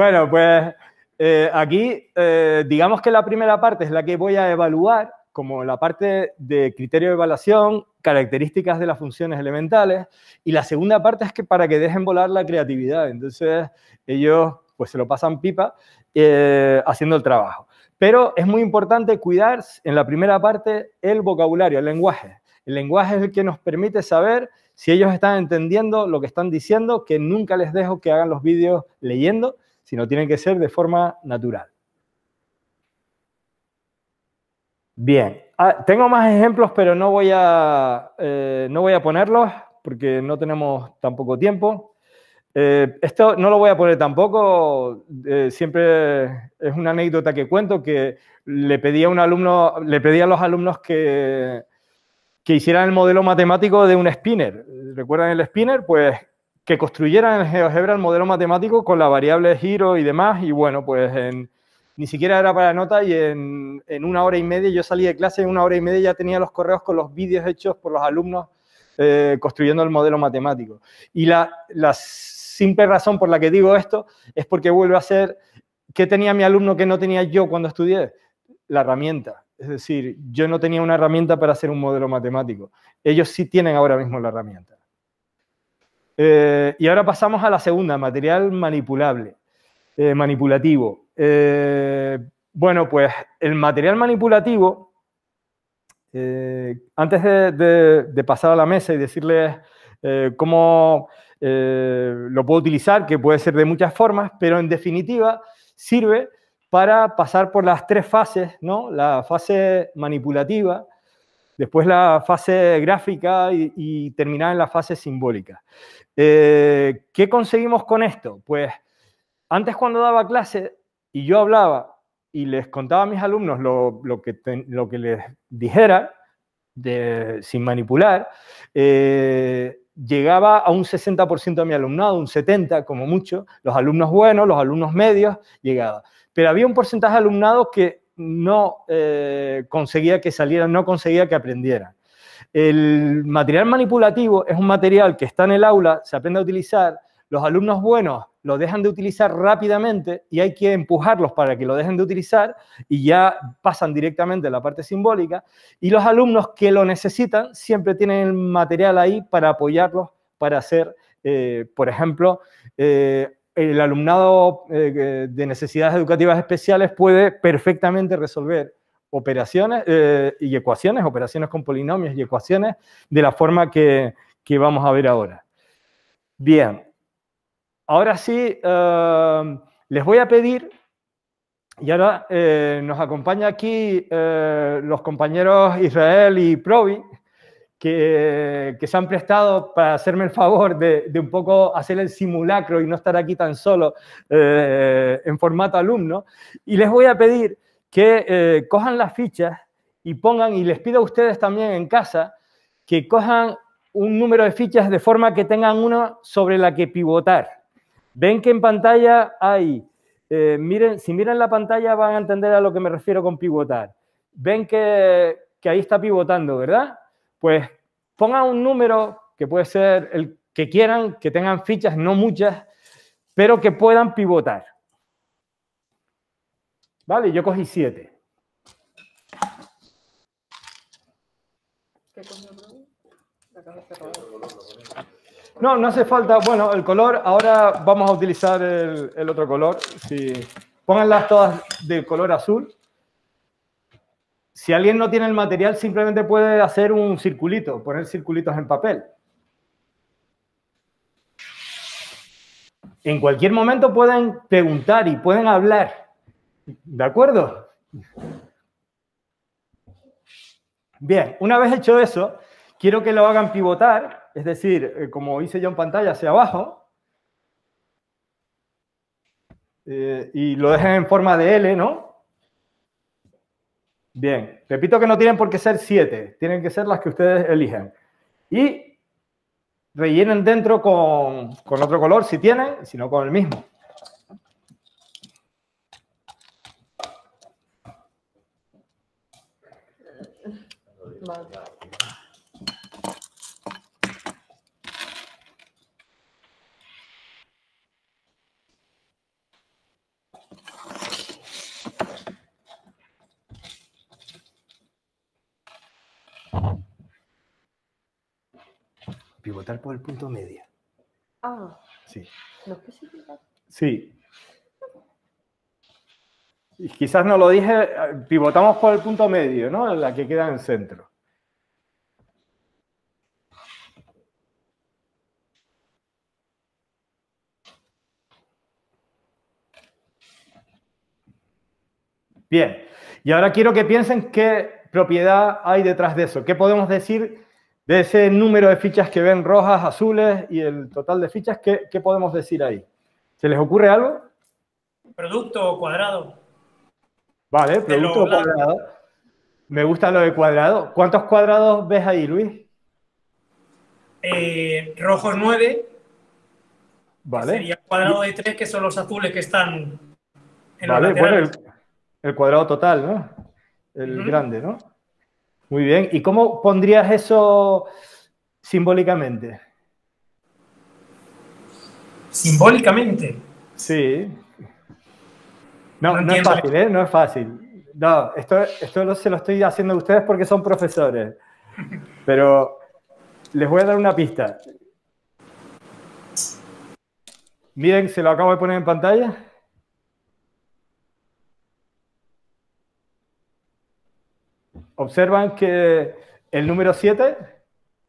Bueno, pues eh, aquí eh, digamos que la primera parte es la que voy a evaluar como la parte de criterio de evaluación, características de las funciones elementales, y la segunda parte es que para que dejen volar la creatividad. Entonces ellos pues se lo pasan pipa eh, haciendo el trabajo. Pero es muy importante cuidar en la primera parte el vocabulario, el lenguaje. El lenguaje es el que nos permite saber si ellos están entendiendo lo que están diciendo, que nunca les dejo que hagan los vídeos leyendo, sino tienen que ser de forma natural. Bien, ah, tengo más ejemplos, pero no voy, a, eh, no voy a ponerlos porque no tenemos tampoco tiempo. Eh, esto no lo voy a poner tampoco, eh, siempre es una anécdota que cuento que le pedí a, un alumno, le pedí a los alumnos que, que hicieran el modelo matemático de un spinner. ¿Recuerdan el spinner? Pues que construyeran en GeoGebra el modelo matemático con la variable giro y demás. Y bueno, pues ni siquiera era para nota y en, una hora y media, yo salí de clase, en una hora y media ya tenía los correos con los vídeos hechos por los alumnos eh, construyendo el modelo matemático. Y la, la simple razón por la que digo esto es porque vuelve a ser, ¿qué tenía mi alumno que no tenía yo cuando estudié? La herramienta. Es decir, yo no tenía una herramienta para hacer un modelo matemático. Ellos sí tienen ahora mismo la herramienta. Eh, y ahora pasamos a la segunda, material manipulable, eh, manipulativo. Eh, bueno, pues el material manipulativo, antes de, pasar a la mesa y decirles cómo lo puedo utilizar, que puede ser de muchas formas, pero en definitiva sirve para pasar por las tres fases, ¿no? La fase manipulativa, después la fase gráfica y, y terminar en la fase simbólica. Eh, ¿Qué conseguimos con esto? Pues antes cuando daba clase y yo hablaba y les contaba a mis alumnos lo, que, les dijera, sin manipular, eh, llegaba a un 60% de mi alumnado, un 70% como mucho, los alumnos buenos, los alumnos medios, llegaba. Pero había un porcentaje de alumnado que eh, no conseguía que salieran, no conseguía que aprendieran. El material manipulativo es un material que está en el aula, se aprende a utilizar, los alumnos buenos lo dejan de utilizar rápidamente y hay que empujarlos para que lo dejen de utilizar y ya pasan directamente a la parte simbólica. Y los alumnos que lo necesitan siempre tienen el material ahí para apoyarlos, para hacer, eh, por ejemplo, eh, el alumnado eh, de necesidades educativas especiales puede perfectamente resolver operaciones eh, y ecuaciones, operaciones con polinomios y ecuaciones, de la forma que, vamos a ver ahora. Bien, ahora sí, eh, les voy a pedir, y ahora nos acompaña aquí los compañeros Israel y Provi, que, se han prestado para hacerme el favor de, un poco hacer el simulacro y no estar aquí tan solo eh, en formato alumno. Y les voy a pedir que eh, cojan las fichas y pongan, y les pido a ustedes también en casa, que cojan un número de fichas de forma que tengan una sobre la que pivotar. Ven que en pantalla hay, eh, miren, si miran la pantalla van a entender a lo que me refiero con pivotar. Ven que ahí está pivotando, ¿verdad? pues pongan un número que puede ser el que quieran, que tengan fichas, no muchas, pero que puedan pivotar. Vale, yo cogí siete. no, no hace falta. Bueno, el color, ahora vamos a utilizar el, otro color. pónganlas todas de color azul si alguien no tiene el material, simplemente puede hacer un circulito, poner circulitos en papel. En cualquier momento pueden preguntar y pueden hablar. ¿De acuerdo? Bien, una vez hecho eso, quiero que lo hagan pivotar, es decir, eh, como hice yo en pantalla, hacia abajo. Eh, y lo dejen en forma de L, ¿no? Bien, repito que no tienen por qué ser siete, tienen que ser las que ustedes eligen. Y rellenen dentro con, otro color si tienen, si no con el mismo. por el punto medio. Ah. Sí. Sí. Y quizás no lo dije, pivotamos por el punto medio, ¿no? La que queda en centro. Bien, y ahora quiero que piensen qué propiedad hay detrás de eso, qué podemos decir de ese número de fichas que ven rojas, azules y el total de fichas, ¿qué, podemos decir ahí? ¿Se les ocurre algo? Producto cuadrado. Vale, producto cuadrado. Me gusta lo de cuadrado. ¿Cuántos cuadrados ves ahí, Luis? Eh, rojos 9. Vale. Sería el cuadrado de 3, que son los azules que están en vale, bueno, el, cuadrado total, ¿no? El grande, ¿no? Muy bien. ¿Y cómo pondrías eso simbólicamente? Simbólicamente. Sí. No, no, es fácil, ¿eh? No es fácil. No, esto, esto se lo estoy haciendo a ustedes porque son profesores. Pero les voy a dar una pista. Miren, se lo acabo de poner en pantalla. observan que el número 7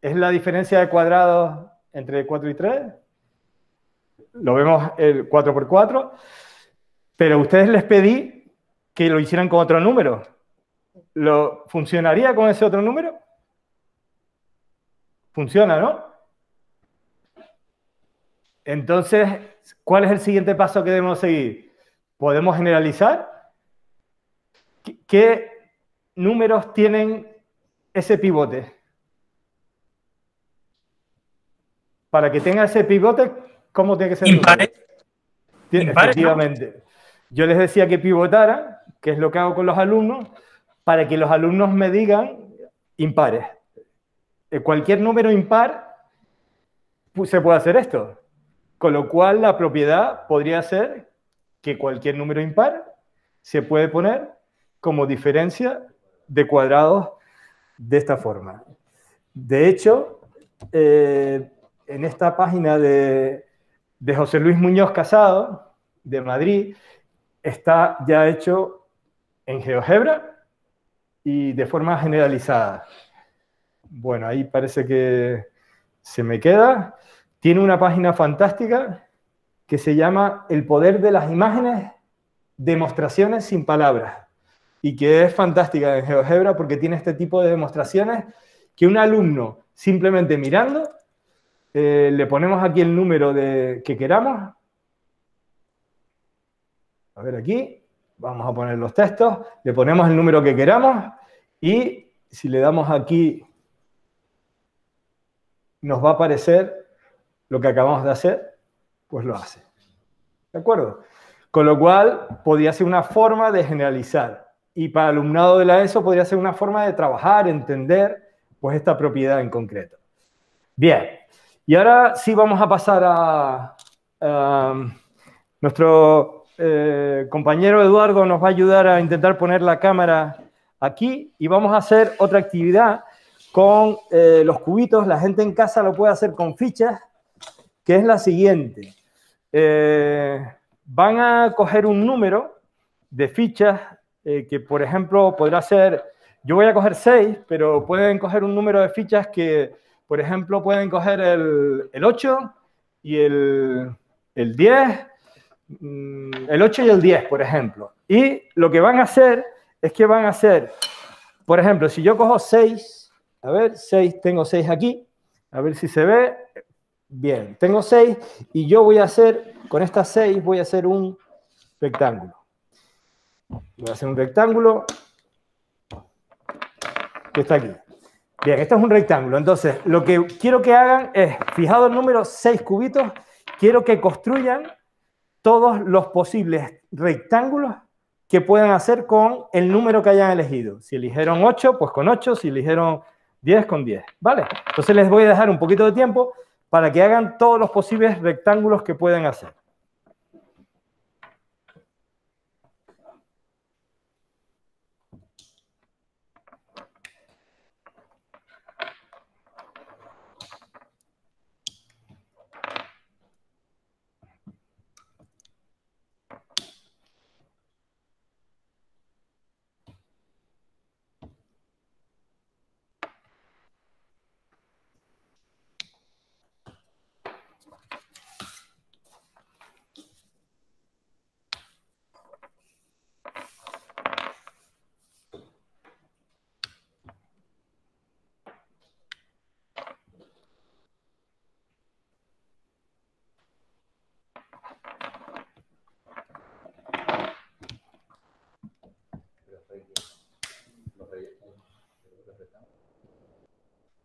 es la diferencia de cuadrados entre 4 y 3. Lo vemos el 4 por 4. Pero ustedes les pedí que lo hicieran con otro número. ¿Lo funcionaría con ese otro número? Funciona, ¿no? Entonces, ¿cuál es el siguiente paso que debemos seguir? ¿Podemos generalizar? ¿Qué, números tienen ese pivote? Para que tenga ese pivote, ¿cómo tiene que ser? Impares. Efectivamente. Yo les decía que pivotara, que es lo que hago con los alumnos, para que los alumnos me digan impares. Eh, cualquier número impar se puede hacer esto. Con lo cual la propiedad podría ser que cualquier número impar se puede poner como diferencia de cuadrados de esta forma. De hecho, eh, en esta página de, de José Luis Muñoz Casado, de Madrid, está ya hecho en GeoGebra y de forma generalizada. Bueno, ahí parece que se me queda. Tiene una página fantástica que se llama El poder de las imágenes, demostraciones sin palabras y que es fantástica en GeoGebra porque tiene este tipo de demostraciones que un alumno simplemente mirando, eh, le ponemos aquí el número de, que queramos. A ver aquí, vamos a poner los textos, le ponemos el número que queramos y si le damos aquí nos va a aparecer lo que acabamos de hacer, pues lo hace. ¿De acuerdo? Con lo cual, podría ser una forma de generalizar. Y para alumnado de la ESO podría ser una forma de trabajar, entender, pues esta propiedad en concreto. Bien, y ahora sí vamos a pasar a, um, nuestro eh, compañero Eduardo nos va a ayudar a intentar poner la cámara aquí y vamos a hacer otra actividad con eh, los cubitos. La gente en casa lo puede hacer con fichas, que es la siguiente. Eh, van a coger un número de fichas eh, que por ejemplo podrá ser, yo voy a coger 6, pero pueden coger un número de fichas que, por ejemplo, pueden coger el, 8 y el, 10, el 8 mm, y el 10, por ejemplo. Y lo que van a hacer es que van a hacer, por ejemplo, si yo cojo 6, a ver, 6, tengo 6 aquí, a ver si se ve, bien, tengo 6 y yo voy a hacer, con estas 6 voy a hacer un rectángulo. Voy a hacer un rectángulo que está aquí. Bien, esto es un rectángulo. Entonces, lo que quiero que hagan es, fijado el número 6 cubitos, quiero que construyan todos los posibles rectángulos que puedan hacer con el número que hayan elegido. Si eligieron 8, pues con 8. Si eligieron 10, con 10. ¿Vale? Entonces les voy a dejar un poquito de tiempo para que hagan todos los posibles rectángulos que puedan hacer.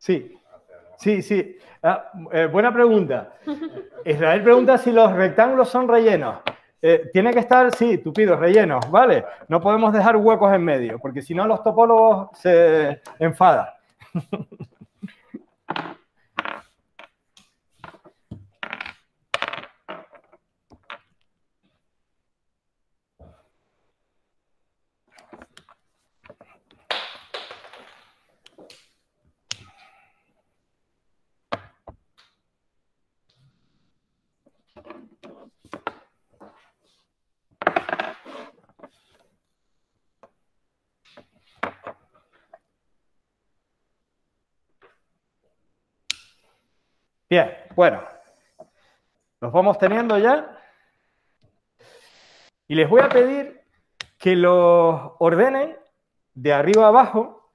Sí, sí, sí. Ah, eh, buena pregunta. Israel pregunta si los rectángulos son rellenos. Eh, tiene que estar, sí, tupidos, rellenos, ¿vale? No podemos dejar huecos en medio, porque si no los topólogos se enfadan. *laughs* Bien, bueno, los vamos teniendo ya. Y les voy a pedir que los ordenen de arriba a abajo.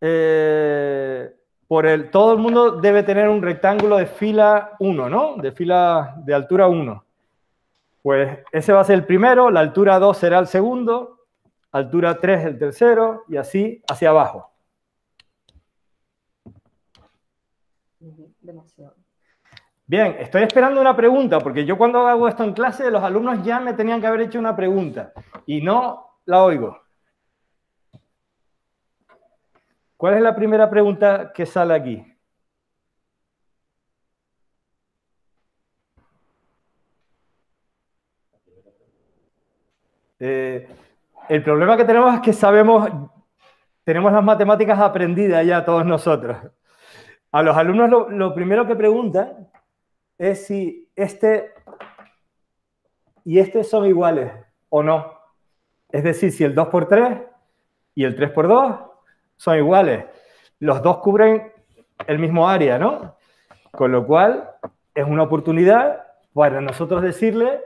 Eh, por el, todo el mundo debe tener un rectángulo de fila 1, ¿no? De fila de altura 1. Pues ese va a ser el primero, la altura 2 será el segundo, altura 3 el tercero y así hacia abajo. Demasiado. Bien, estoy esperando una pregunta, porque yo cuando hago esto en clase, los alumnos ya me tenían que haber hecho una pregunta y no la oigo. ¿Cuál es la primera pregunta que sale aquí? Eh, el problema que tenemos es que sabemos, tenemos las matemáticas aprendidas ya todos nosotros. A los alumnos lo, lo primero que preguntan es si este y este son iguales o no. Es decir, si el 2 por 3 y el 3 por 2 son iguales. Los dos cubren el mismo área, ¿no? Con lo cual es una oportunidad para nosotros decirle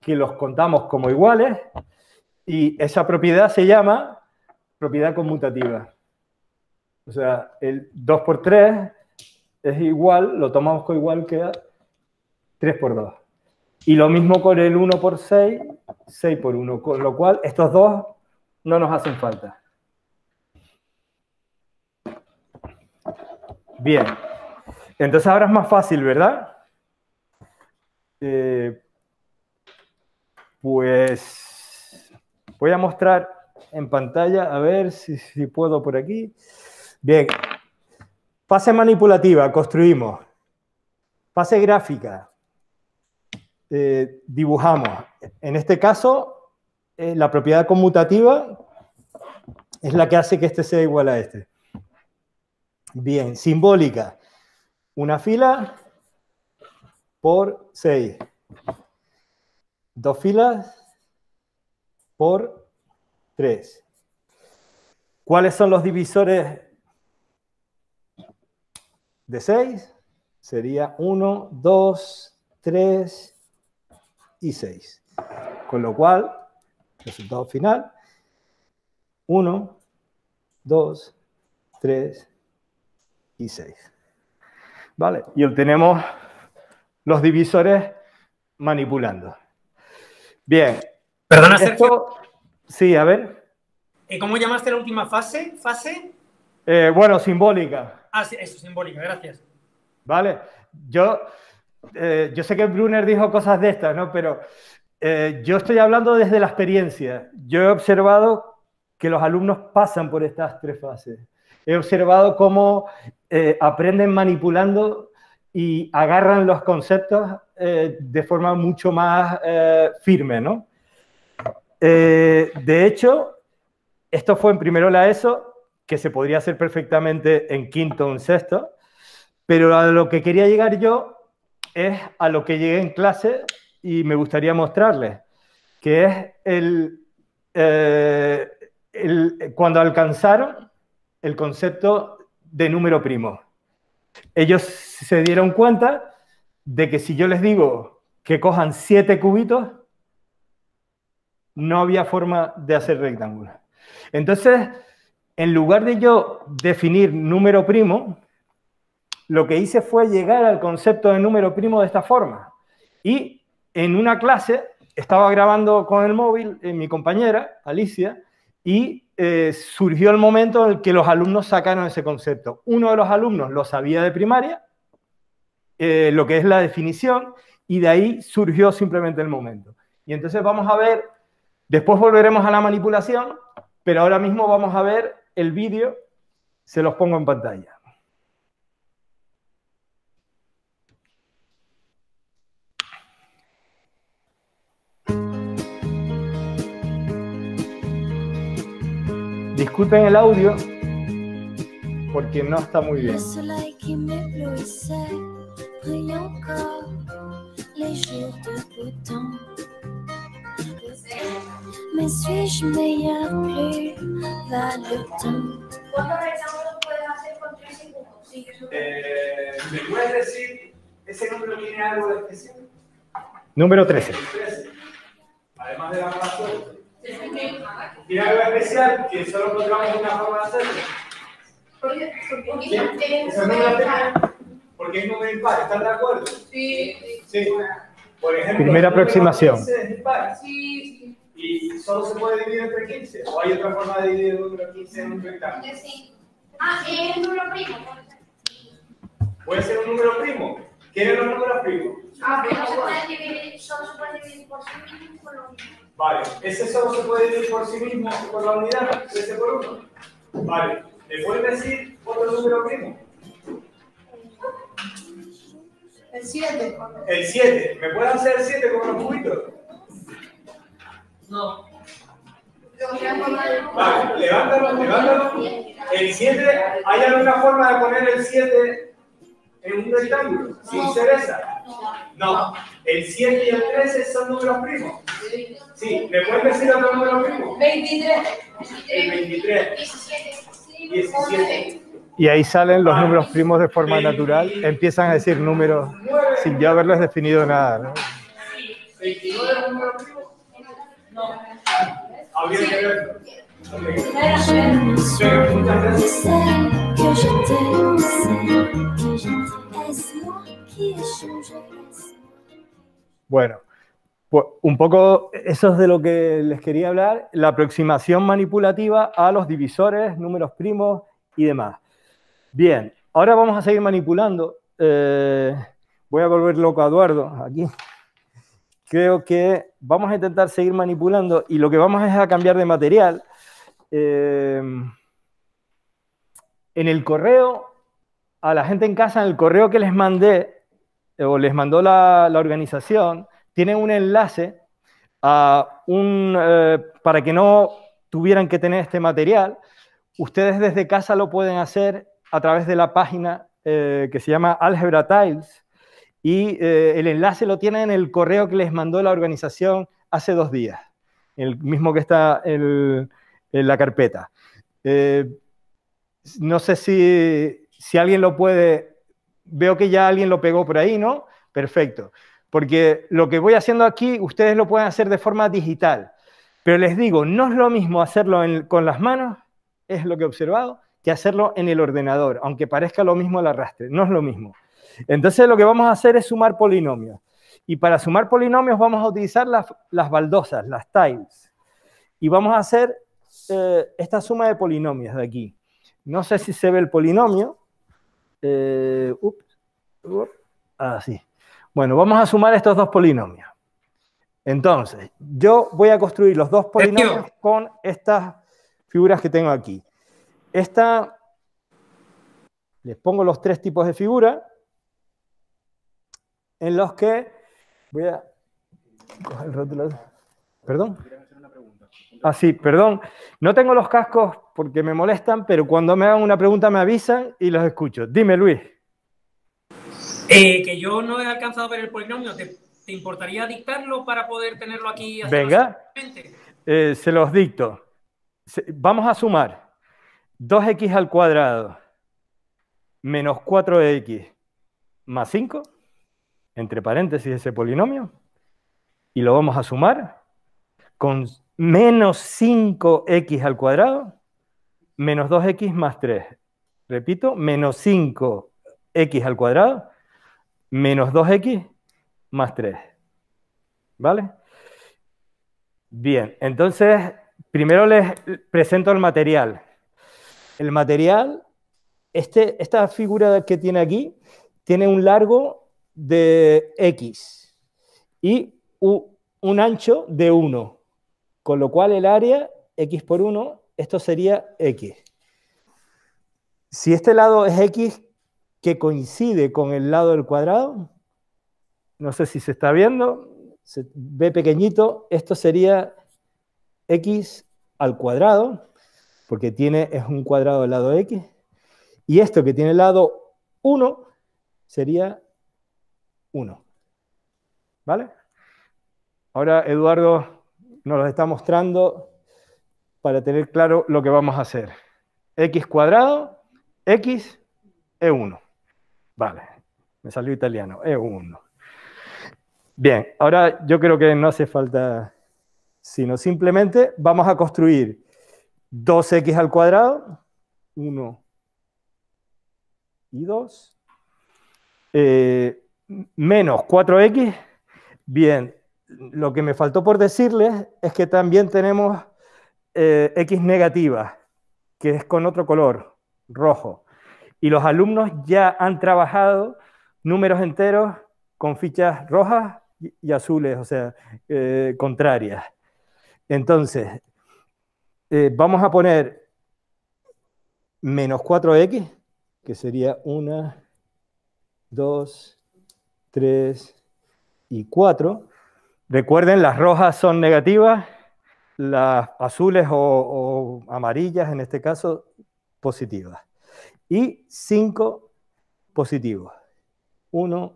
que los contamos como iguales y esa propiedad se llama propiedad conmutativa. O sea, el 2 por 3 es igual, lo tomamos como igual que 3 por 2. Y lo mismo con el 1 por 6, 6 por 1, con lo cual estos dos no nos hacen falta. Bien, entonces ahora es más fácil, ¿verdad? Eh, pues voy a mostrar en pantalla, a ver si, si puedo por aquí. Bien, fase manipulativa, construimos. Fase gráfica, eh, dibujamos, en este caso, eh, la propiedad conmutativa es la que hace que este sea igual a este. Bien, simbólica. Una fila por 6. Dos filas por 3. ¿Cuáles son los divisores de 6? Sería 1, 2, 3, 6 Con lo cual, resultado final, 1, 2, 3 y 6. ¿Vale? Y obtenemos los divisores manipulando. Bien. Perdona, Sergio. sí, a ver. Eh, ¿Cómo llamaste la última fase? ¿Fase? Eh, bueno, simbólica. Ah, sí, eso, simbólica, gracias. Vale. Yo, eh, yo sé que Brunner dijo cosas de estas, ¿no? Pero eh, yo estoy hablando desde la experiencia. Yo he observado que los alumnos pasan por estas tres fases. He observado cómo eh, aprenden manipulando y agarran los conceptos de forma mucho más firme, ¿no? de hecho, esto fue en primero la ESO, que se podría hacer perfectamente en quinto o sexto, pero a lo que quería llegar yo es a lo que llegué en clase y me gustaría mostrarles, que es eh, el, cuando alcanzaron el concepto de número primo. Ellos se dieron cuenta de que si yo les digo que cojan siete cubitos, no había forma de hacer rectángulo. Entonces, en lugar de yo definir número primo, lo que hice fue llegar al concepto de número primo de esta forma. Y en una clase estaba grabando con el móvil eh, mi compañera, Alicia, y eh, surgió el momento en el que los alumnos sacaron ese concepto. Uno de los alumnos lo sabía de primaria, eh, lo que es la definición, y de ahí surgió simplemente el momento. Y entonces vamos a ver, después volveremos a la manipulación, pero ahora mismo vamos a ver el vídeo, se los pongo en pantalla. Disculpen el audio porque no está muy bien. Mais suis-je meilleur plus va le temps ¿Cuántos rectángulos puedes hacer con tres segundos? Eh, ¿Me puedes decir, ese número tiene algo de especial? Número 13. Además de la mala y algo especial que solo encontramos una forma de hacerlo. Porque, es un número impar. Porque es número impar, ¿están de acuerdo? Sí. Por ejemplo, Primera aproximación. ¿Y solo se puede dividir entre 15? ¿O hay otra forma de dividir el número 15 en un rectángulo? Sí. Ah, es un número primo. Puede ser un número primo. ¿Qué es los número primo? Ah, pero no se puede dividir, solo se puede dividir por sí mismo y por lo mismo. Vale, ese solo se puede ir por sí mismo por la unidad, 13 por 1. Vale, ¿me pueden decir otro número primo? El 7. El 7. ¿Me pueden hacer el 7 con los cubitos? No. Vale, levántalo, levántalo. El 7, ¿hay alguna forma de poner el 7 en un rectángulo? Sin cereza. No, el 7 y el 13 son números primos. Sí, ¿me puedes decir otro número primo? 23. El 23. 17. Y ahí salen los números primos de forma natural. Empiezan a decir números sin yo haberles definido nada. ¿no? ¿29 es un número primo? No. Habría que verlo. Muchas gracias. Bueno, pues un poco eso es de lo que les quería hablar, la aproximación manipulativa a los divisores, números primos y demás. Bien, ahora vamos a seguir manipulando. Eh, voy a volver loco a Eduardo aquí. Creo que vamos a intentar seguir manipulando y lo que vamos es a cambiar de material. Eh, en el correo, a la gente en casa, en el correo que les mandé, eh, o les mandó la, organización, tienen un enlace eh, para que no tuvieran que tener este material. Ustedes desde casa lo pueden hacer a través de la página eh, que se llama Algebra Tiles y el enlace lo tienen en el correo que les mandó la organización hace dos días, el mismo que está en la carpeta. no sé si, si alguien lo puede veo que ya alguien lo pegó por ahí, ¿no? Perfecto. Porque lo que voy haciendo aquí, ustedes lo pueden hacer de forma digital. Pero les digo, no es lo mismo hacerlo con las manos, es lo que he observado, que hacerlo en el ordenador, aunque parezca lo mismo el arrastre, no es lo mismo. Entonces lo que vamos a hacer es sumar polinomios. Y para sumar polinomios vamos a utilizar las, baldosas, las tiles. Y vamos a hacer eh, esta suma de polinomios de aquí. No sé si se ve el polinomio, eh, ah, bueno, vamos a sumar estos dos polinomios. Entonces, yo voy a construir los dos polinomios con estas figuras que tengo aquí. Esta, les pongo los tres tipos de figuras, en los que voy a Perdón. Ah, sí, perdón. No tengo los cascos porque me molestan, pero cuando me hagan una pregunta me avisan y los escucho. Dime, Luis. Eh, que yo no he alcanzado a ver el polinomio. ¿Te, importaría dictarlo para poder tenerlo aquí? Venga. Eh, se los dicto. Vamos a sumar 2x al cuadrado menos 4x más 5, entre paréntesis ese polinomio, y lo vamos a sumar con menos 5x al cuadrado menos 2x más 3. Repito, menos 5x al cuadrado menos 2x más 3. ¿Vale? Bien, entonces primero les presento el material. El material, este, esta figura que tiene aquí, tiene un largo de x y un ancho de 1. Con lo cual el área, x por 1, esto sería x. Si este lado es x que coincide con el lado del cuadrado, no sé si se está viendo, se ve pequeñito, esto sería x al cuadrado, porque tiene, es un cuadrado del lado x, y esto que tiene el lado 1 sería 1. ¿Vale? Ahora Eduardo nos los está mostrando para tener claro lo que vamos a hacer. X cuadrado, X, E1. Vale, me salió italiano, E1. Bien, ahora yo creo que no hace falta, sino simplemente vamos a construir 2X al cuadrado, 1 y 2, eh, menos 4X, bien, lo que me faltó por decirles es que también tenemos eh, X negativa, que es con otro color, rojo. Y los alumnos ya han trabajado números enteros con fichas rojas y azules, o sea, eh, contrarias. Entonces, eh, vamos a poner menos 4x, que sería 1, 2, 3 y 4. Recuerden, las rojas son negativas, las azules o, amarillas, en este caso, positivas. Y 5 positivos. 1,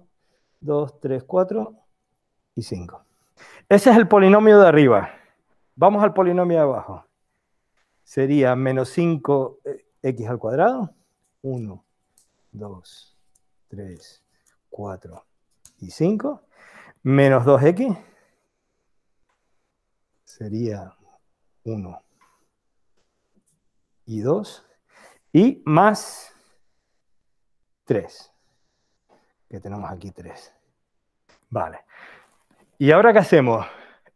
2, 3, 4 y 5. Ese es el polinomio de arriba. Vamos al polinomio de abajo. Sería menos 5x eh, al cuadrado. 1, 2, 3, 4 y 5. Menos 2x sería 1 y 2 y más 3, que tenemos aquí 3. Vale. ¿Y ahora qué hacemos?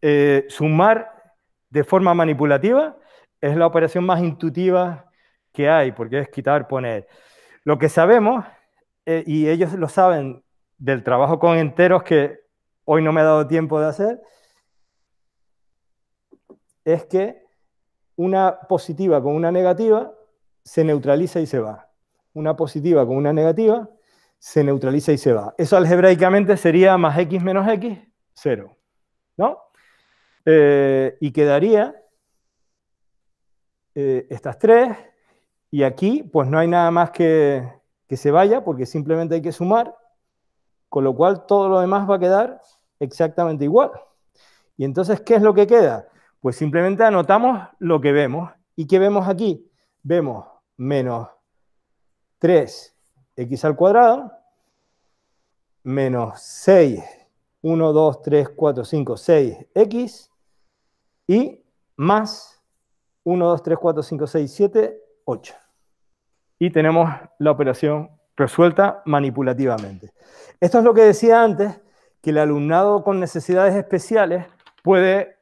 Eh, sumar de forma manipulativa es la operación más intuitiva que hay, porque es quitar, poner. Lo que sabemos, eh, y ellos lo saben del trabajo con enteros que hoy no me ha dado tiempo de hacer, es que una positiva con una negativa se neutraliza y se va. Una positiva con una negativa se neutraliza y se va. Eso algebraicamente sería más x menos x, cero. ¿No? Eh, y quedaría eh, estas tres. Y aquí, pues no hay nada más que, que se vaya, porque simplemente hay que sumar. Con lo cual, todo lo demás va a quedar exactamente igual. Y entonces, ¿qué es lo que queda? Pues simplemente anotamos lo que vemos. ¿Y qué vemos aquí? Vemos menos 3x al cuadrado, menos 6, 1, 2, 3, 4, 5, 6x, y más 1, 2, 3, 4, 5, 6, 7, 8. Y tenemos la operación resuelta manipulativamente. Esto es lo que decía antes, que el alumnado con necesidades especiales puede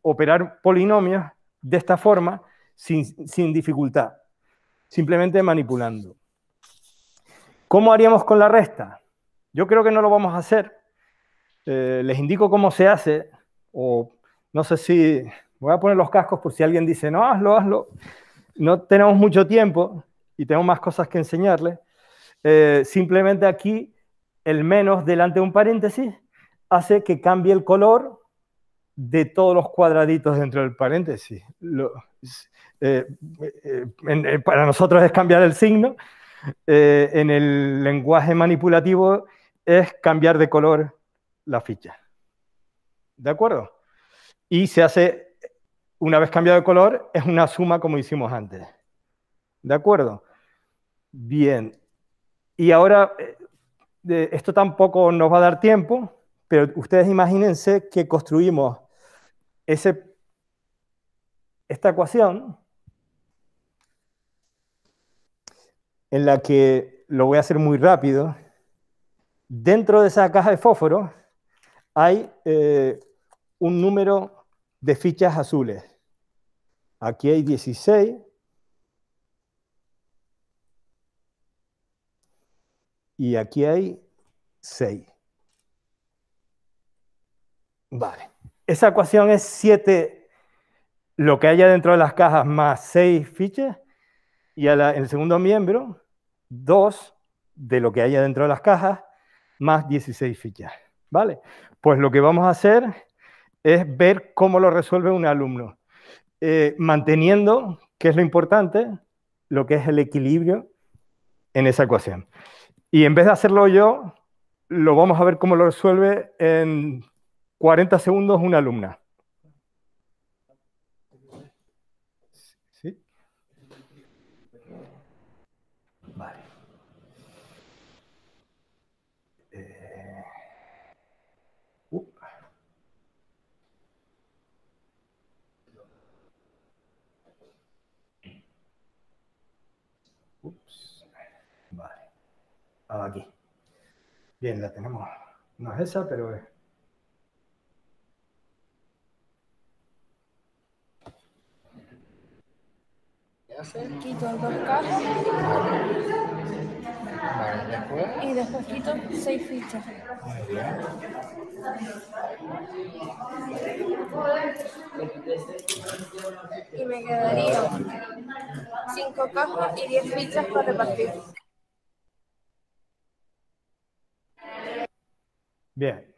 operar polinomios de esta forma sin, dificultad, simplemente manipulando. ¿Cómo haríamos con la resta? Yo creo que no lo vamos a hacer. Eh, les indico cómo se hace, o no sé si voy a poner los cascos por si alguien dice, no, hazlo, hazlo. No tenemos mucho tiempo y tengo más cosas que enseñarles. Eh, simplemente aquí el menos delante de un paréntesis hace que cambie el color de todos los cuadraditos dentro del paréntesis. Eh, eh, eh, para nosotros es cambiar el signo, en el lenguaje manipulativo es cambiar de color la ficha. ¿De acuerdo? Y se hace, una vez cambiado de color, es una suma como hicimos antes. ¿De acuerdo? Bien. Y ahora, esto tampoco nos va a dar tiempo, pero ustedes imagínense que construimos esta ecuación en la que, lo voy a hacer muy rápido, dentro de esa caja de fósforo hay eh, un número de fichas azules. Aquí hay 16. Y aquí hay 6. Vale. Esa ecuación es 7, lo que haya dentro de las cajas, más 6 fichas. Y el segundo miembro, 2 de lo que haya dentro de las cajas, más 16 fichas. ¿Vale? Pues lo que vamos a hacer es ver cómo lo resuelve un alumno, eh, manteniendo, que es lo importante, lo que es el equilibrio en esa ecuación. Y en vez de hacerlo yo, lo vamos a ver cómo lo resuelve en 40 segundos una alumna. ¿Sí? Vale. Eh, uh. Ups. Vale. Ah, aquí. Bien, la tenemos. No es esa, pero es Quito dos cajas. Y después quito seis fichas. Y me quedaría cinco cajas y diez fichas para repartir. Bien,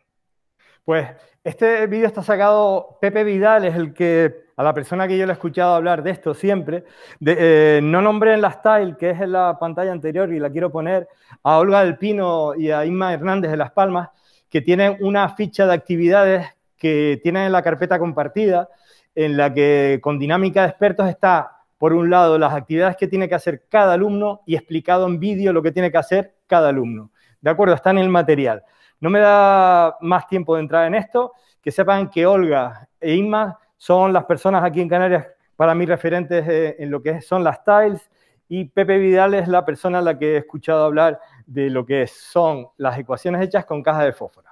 pues este vídeo está sacado, Pepe Vidal es el que, a la persona que yo le he escuchado hablar de esto siempre, eh, no nombré en la style, que es en la pantalla anterior y la quiero poner, a Olga del Pino y a Inma Hernández de Las Palmas, que tienen una ficha de actividades que tienen en la carpeta compartida, en la que con dinámica de expertos está, por un lado, las actividades que tiene que hacer cada alumno y explicado en vídeo lo que tiene que hacer cada alumno. ¿De acuerdo? Está en el material. No me da más tiempo de entrar en esto. Que sepan que Olga e Inma son las personas aquí en Canarias para mí referentes eh, en lo que son las tiles y Pepe Vidal es la persona a la que he escuchado hablar de lo que son las ecuaciones hechas con cajas de fósforo.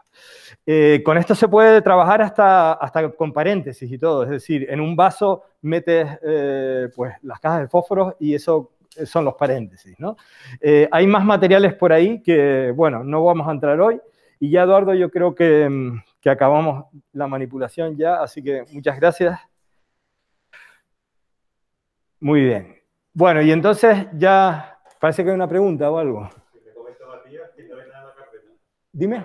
Eh, con esto se puede trabajar hasta, hasta con paréntesis y todo, es decir, en un vaso metes eh, pues, las cajas de fósforos y eso son los paréntesis. ¿no? hay más materiales por ahí que, bueno, no vamos a entrar hoy, y ya, Eduardo, yo creo mm, que, acabamos la manipulación ya, así que muchas gracias. Muy bien. Bueno, y entonces ya parece que hay una pregunta o algo. Dime.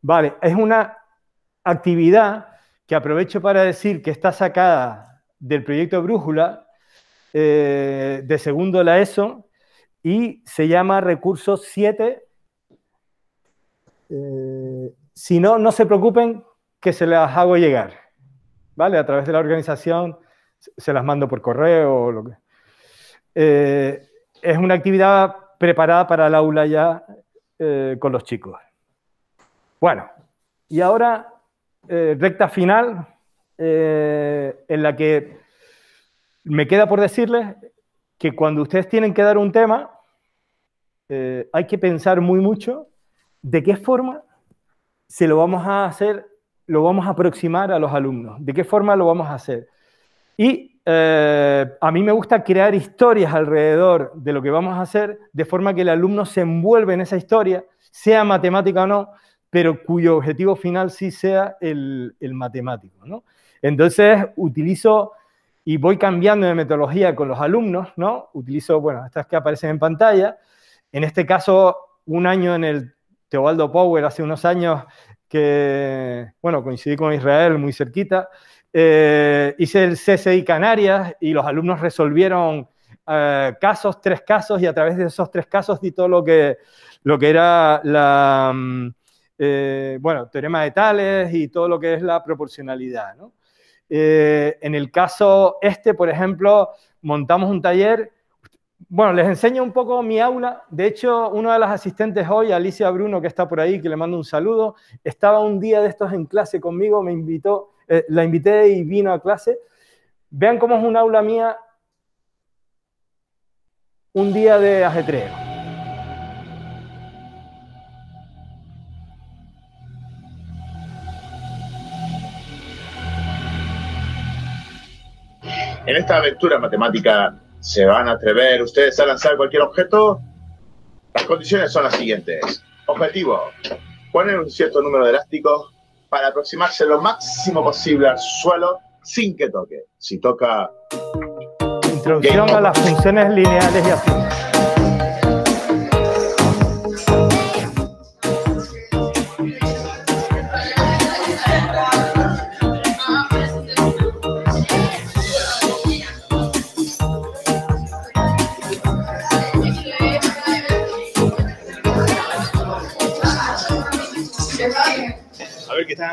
Vale, es una actividad que aprovecho para decir que está sacada del proyecto Brújula eh, de segundo la ESO y se llama Recursos 7 eh, si no, no se preocupen que se las hago llegar, ¿vale? A través de la organización se las mando por correo. lo que... Eh, es una actividad preparada para el aula ya eh, con los chicos. Bueno, y ahora recta final en la que me queda por decirles que cuando ustedes tienen que dar un tema, hay que pensar muy mucho ¿De qué forma se lo vamos a hacer, lo vamos a aproximar a los alumnos? ¿De qué forma lo vamos a hacer? Y eh, a mí me gusta crear historias alrededor de lo que vamos a hacer, de forma que el alumno se envuelve en esa historia, sea matemática o no, pero cuyo objetivo final sí sea el, el matemático. ¿no? Entonces utilizo y voy cambiando de metodología con los alumnos, ¿no? Utilizo, bueno, estas que aparecen en pantalla. En este caso, un año en el Teobaldo Power hace unos años, que, bueno, coincidí con Israel muy cerquita. Eh, hice el CCI Canarias y los alumnos resolvieron eh, casos, tres casos, y a través de esos tres casos di todo lo que, lo que era la, mm, eh, bueno, teorema de Tales y todo lo que es la proporcionalidad. en el caso este, por ejemplo, montamos un taller bueno, les enseño un poco mi aula. De hecho, una de las asistentes hoy, Alicia Bruno, que está por ahí, que le mando un saludo, estaba un día de estos en clase conmigo, me invitó, eh, la invité y vino a clase. Vean cómo es un aula mía un día de ajetreo. En esta aventura matemática ¿Se van a atrever ustedes a lanzar cualquier objeto? Las condiciones son las siguientes. Objetivo, poner un cierto número de elásticos para aproximarse lo máximo posible al suelo sin que toque. Si toca... Introducción a las funciones lineales y así.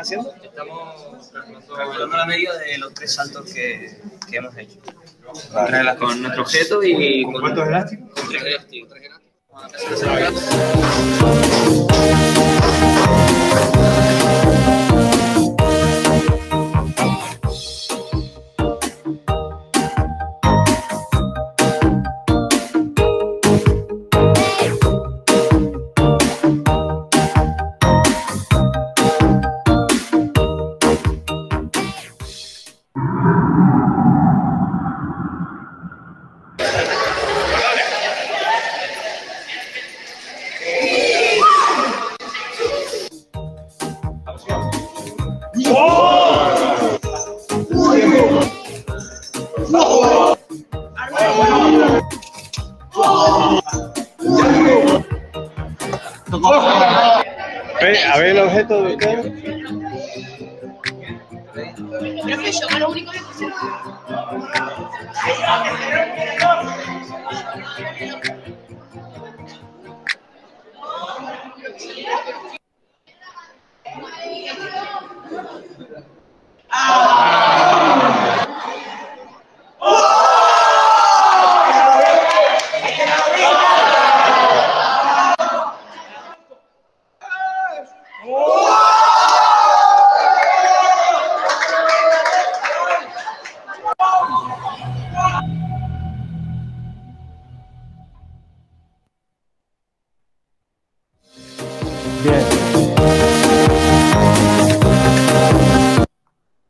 están haciendo? Estamos calculando la media de los tres saltos que, que hemos hecho. Vale. Con nuestro objeto y... ¿Con, con cuántos elásticos? Con tres elásticos. Tres elásticos.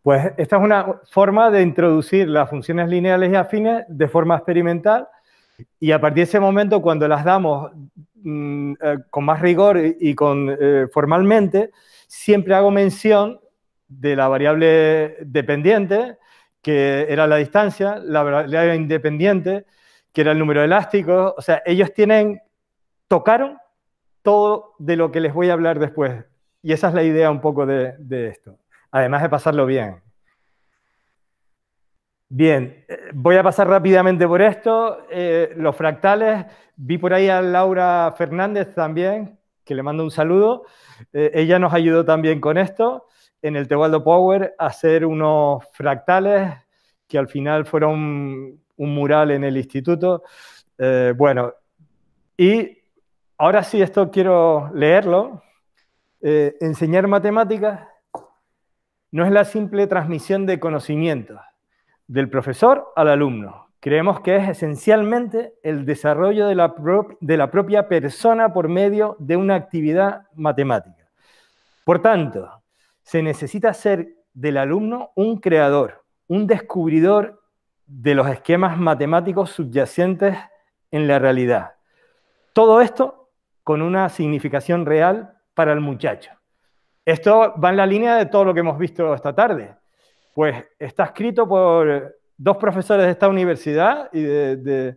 Pues esta es una forma de introducir las funciones lineales y afines de forma experimental y a partir de ese momento cuando las damos mm, eh, con más rigor y, con, eh, formalmente, siempre hago mención de la variable dependiente, que era la distancia, la variable independiente, que era el número elástico. O sea, ellos tienen, tocaron todo de lo que les voy a hablar después. Y esa es la idea un poco de esto además de pasarlo bien. Bien, eh, voy a pasar rápidamente por esto. Eh, los fractales, vi por ahí a Laura Fernández también, que le mando un saludo. Eh, ella nos ayudó también con esto, en el Tebaldo Power, a hacer unos fractales que al final fueron un mural en el instituto. bueno, y ahora sí, esto quiero leerlo. enseñar matemáticas no es la simple transmisión de conocimientos del profesor al alumno. Creemos que es esencialmente el desarrollo de la, de la propia persona por medio de una actividad matemática. Por tanto, se necesita hacer del alumno un creador, un descubridor de los esquemas matemáticos subyacentes en la realidad. Todo esto con una significación real para el muchacho. Esto va en la línea de todo lo que hemos visto esta tarde. Pues está escrito por dos profesores de esta universidad y de,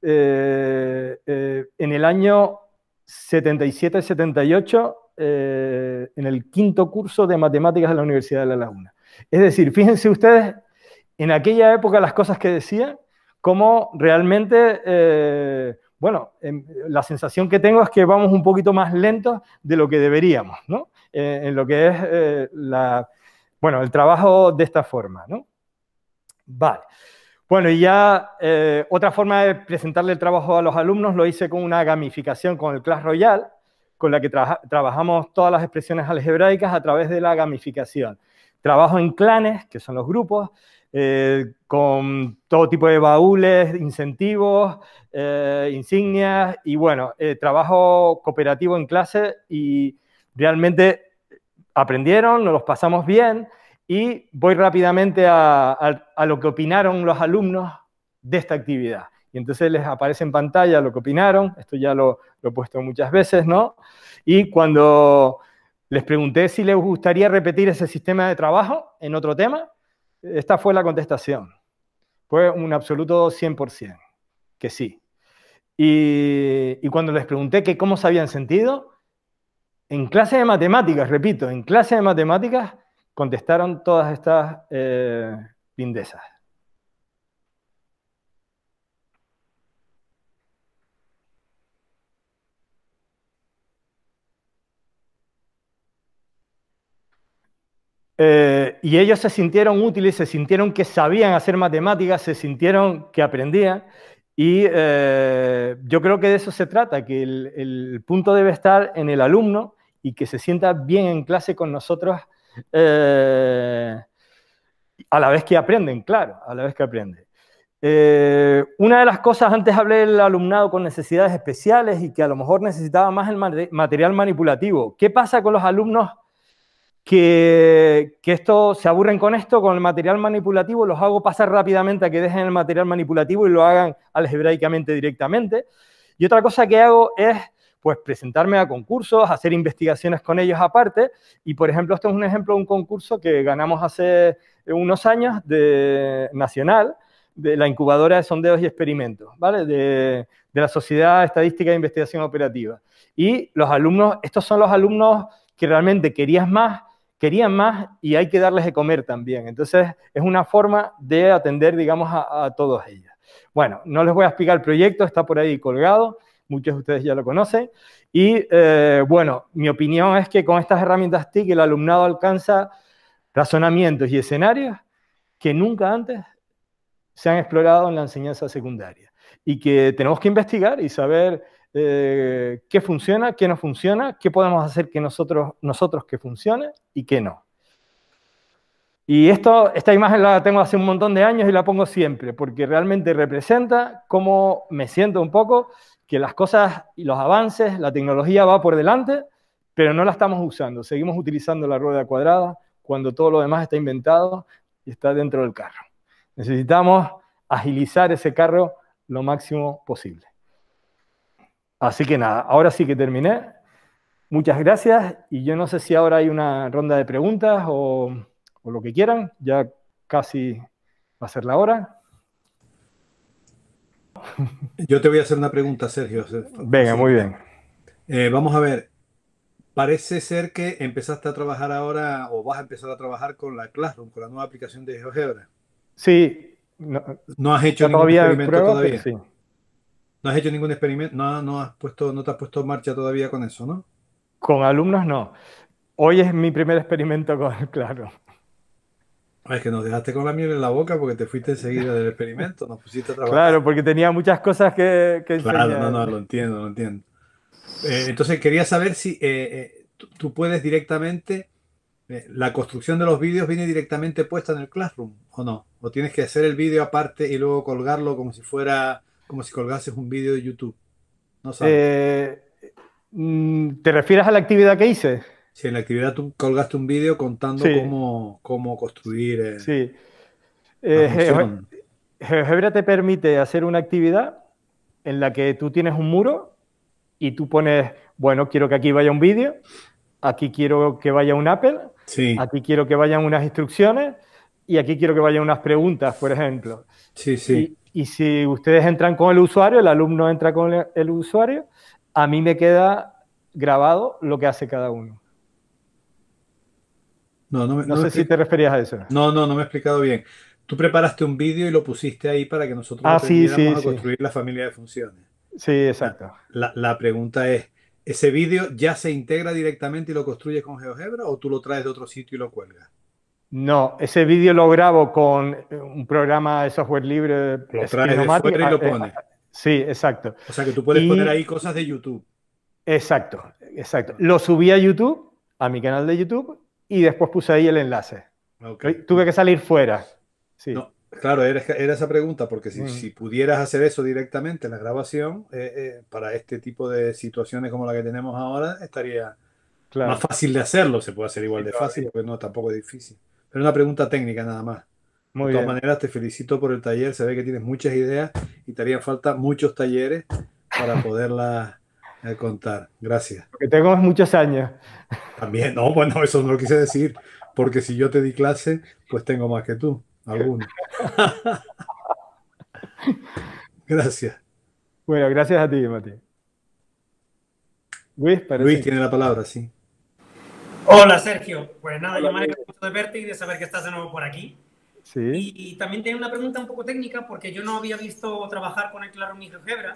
eh, eh, en el año 77-78, eh, en el quinto curso de matemáticas de la Universidad de La Laguna. Es decir, fíjense ustedes, en aquella época las cosas que decían, cómo realmente bueno, em, la sensación que tengo es que vamos un poquito más lentos de lo que deberíamos, ¿no? Eh, en lo que es eh, la, bueno, el trabajo de esta forma, ¿no? Vale. Bueno, y ya eh, otra forma de presentarle el trabajo a los alumnos lo hice con una gamificación con el Class Royale, con la que trabajamos todas las expresiones algebraicas a través de la gamificación. Trabajo en clanes, que son los grupos, eh, con todo tipo de baúles, incentivos, eh, insignias y bueno, eh, trabajo cooperativo en clase y realmente aprendieron, nos los pasamos bien y voy rápidamente a, lo que opinaron los alumnos de esta actividad. Y entonces les aparece en pantalla lo que opinaron, esto ya lo he puesto muchas veces, ¿no? Y cuando les pregunté si les gustaría repetir ese sistema de trabajo en otro tema. Esta fue la contestación. Fue un absoluto 100%, que sí. Y, cuando les pregunté que cómo se habían sentido, en clase de matemáticas, repito, en clase de matemáticas, contestaron todas estas eh, lindezas. Eh, y ellos se sintieron útiles, se sintieron que sabían hacer matemáticas, se sintieron que aprendían. Y eh, yo creo que de eso se trata, que el, punto debe estar en el alumno y que se sienta bien en clase con nosotros eh, a la vez que aprenden, claro, a la vez que aprenden. una de las cosas, antes hablé del alumnado con necesidades especiales y que a lo mejor necesitaba más el material manipulativo. ¿Qué pasa con los alumnos que, esto se aburren con esto, con el material manipulativo, los hago pasar rápidamente a que dejen el material manipulativo y lo hagan algebraicamente directamente. Y otra cosa que hago es pues presentarme a concursos, hacer investigaciones con ellos aparte. Y por ejemplo, esto es un ejemplo de un concurso que ganamos hace unos años de nacional de la incubadora de sondeos y experimentos, ¿vale? De, de la Sociedad Estadística de Investigación Operativa. Y los alumnos, estos son los alumnos que realmente querías más, querían más y hay que darles de comer también. Entonces, es una forma de atender, digamos, a, todos ellos. Bueno, no les voy a explicar el proyecto, está por ahí colgado, muchos de ustedes ya lo conocen. Y eh, bueno, mi opinión es que con estas herramientas TIC el alumnado alcanza razonamientos y escenarios que nunca antes se han explorado en la enseñanza secundaria y que tenemos que investigar y saber eh, qué funciona, qué no funciona, qué podemos hacer que nosotros, nosotros que funcione y qué no. Y esto, esta imagen la tengo hace un montón de años y la pongo siempre, porque realmente representa cómo me siento un poco, que las cosas y los avances, la tecnología va por delante, pero no la estamos usando. Seguimos utilizando la rueda cuadrada cuando todo lo demás está inventado y está dentro del carro. Necesitamos agilizar ese carro lo máximo posible. Así que nada, ahora sí que terminé. Muchas gracias y yo no sé si ahora hay una ronda de preguntas o, lo que quieran. Ya casi va a ser la hora. *laughs* Yo te voy a hacer una pregunta, Sergio. Venga, muy bien. Eh, vamos a ver, parece ser que empezaste a trabajar ahora o vas a empezar a trabajar con la Classroom, con la nueva aplicación de GeoGebra. Sí. No, has hecho ningún experimento todavía. Sí no has hecho ningún experimento, no, has puesto, no te has puesto en marcha todavía con eso, ¿no? Con alumnos no. Hoy es mi primer experimento con *laughs* claro. es que nos dejaste con la miel en la boca porque te fuiste enseguida del experimento, No pusiste a Claro, porque tenía muchas cosas que, enseñar. Claro, no, no, lo entiendo, lo entiendo. Eh, entonces quería saber si eh, eh, tú, puedes directamente, la construcción de los vídeos viene directamente puesta en el Classroom o no, o tienes que hacer el vídeo aparte y luego colgarlo como si fuera como si colgases un vídeo de YouTube. No eh, mm, ¿Te refieres a la actividad que hice? Sí, en la actividad tú colgaste un vídeo contando cómo, construir. Eh, sí. Eh, GeoGebra te permite hacer una actividad en la que tú tienes un muro y tú pones, bueno, quiero que aquí vaya un vídeo, aquí quiero que vaya un Apple, aquí quiero que vayan unas instrucciones y aquí quiero que vayan unas preguntas, por ejemplo. Sí, sí. Y si ustedes entran con el usuario, el alumno entra con el usuario, a mí me queda grabado lo que hace cada uno. No, sé si te referías a eso. No, no, no me he explicado bien. Tú preparaste un vídeo y lo pusiste ahí para que nosotros ah, construir la familia de funciones. Sí, exacto. La, la pregunta es, ¿ese vídeo ya se integra directamente y lo construyes con GeoGebra o tú lo traes de otro sitio y lo cuelgas? No, ese vídeo lo grabo con eh, un programa de software libre. Lo traes de fuera y ah, lo eh, pones. Ah, sí, exacto. O sea que tú puedes poner ahí cosas de YouTube. Exacto, exacto. Lo subí a YouTube, a mi canal de YouTube, y después puse ahí el enlace. Tuve que salir fuera. Sí. claro, era, esa pregunta, porque si, mm. pudieras hacer eso directamente, en la grabación, eh, para este tipo de situaciones como la que tenemos ahora, estaría más fácil de hacerlo. Se puede hacer igual de fácil, pero no, tampoco es difícil. Pero una pregunta técnica nada más. de todas maneras, te felicito por el taller. Se ve que tienes muchas ideas y te harían falta muchos talleres para poderlas eh, contar. Gracias. Porque tengo muchos años. También, no, bueno, eso no lo quise decir. Porque si yo te di clase, pues tengo más que tú, algunos. *laughs* gracias. Bueno, gracias a ti, Mati. Luis tiene la palabra, sí. Hola Sergio, pues nada, yo me alegro de verte y de saber que estás de nuevo por aquí. Sí. Y, también tengo una pregunta un poco técnica porque yo no había visto trabajar con el claro y GeoGebra.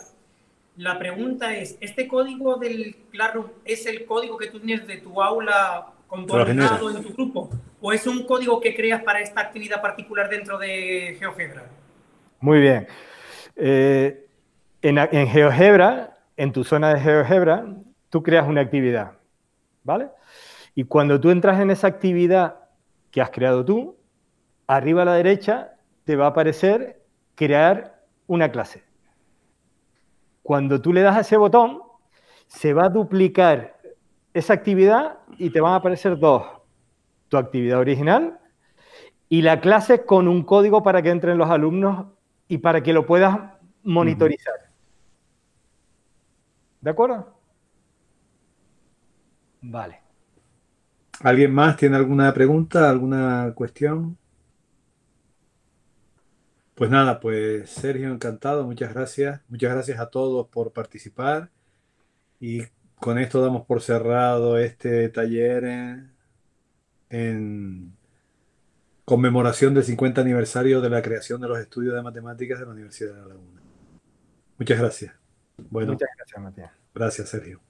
La pregunta es, ¿este código del claro es el código que tú tienes de tu aula con en tu grupo? ¿O es un código que creas para esta actividad particular dentro de GeoGebra? Muy bien. Eh, en, en GeoGebra, en tu zona de GeoGebra, tú creas una actividad, ¿vale? Y cuando tú entras en esa actividad que has creado tú, arriba a la derecha te va a aparecer crear una clase. Cuando tú le das a ese botón, se va a duplicar esa actividad y te van a aparecer dos. Tu actividad original y la clase con un código para que entren los alumnos y para que lo puedas monitorizar. ¿De acuerdo? Vale. ¿Alguien más tiene alguna pregunta, alguna cuestión? Pues nada, pues Sergio, encantado, muchas gracias. Muchas gracias a todos por participar. Y con esto damos por cerrado este taller eh, en, conmemoración del 50 aniversario de la creación de los estudios de matemáticas de la Universidad de La Laguna. Muchas gracias. Bueno, muchas gracias, Matías. Gracias, Sergio.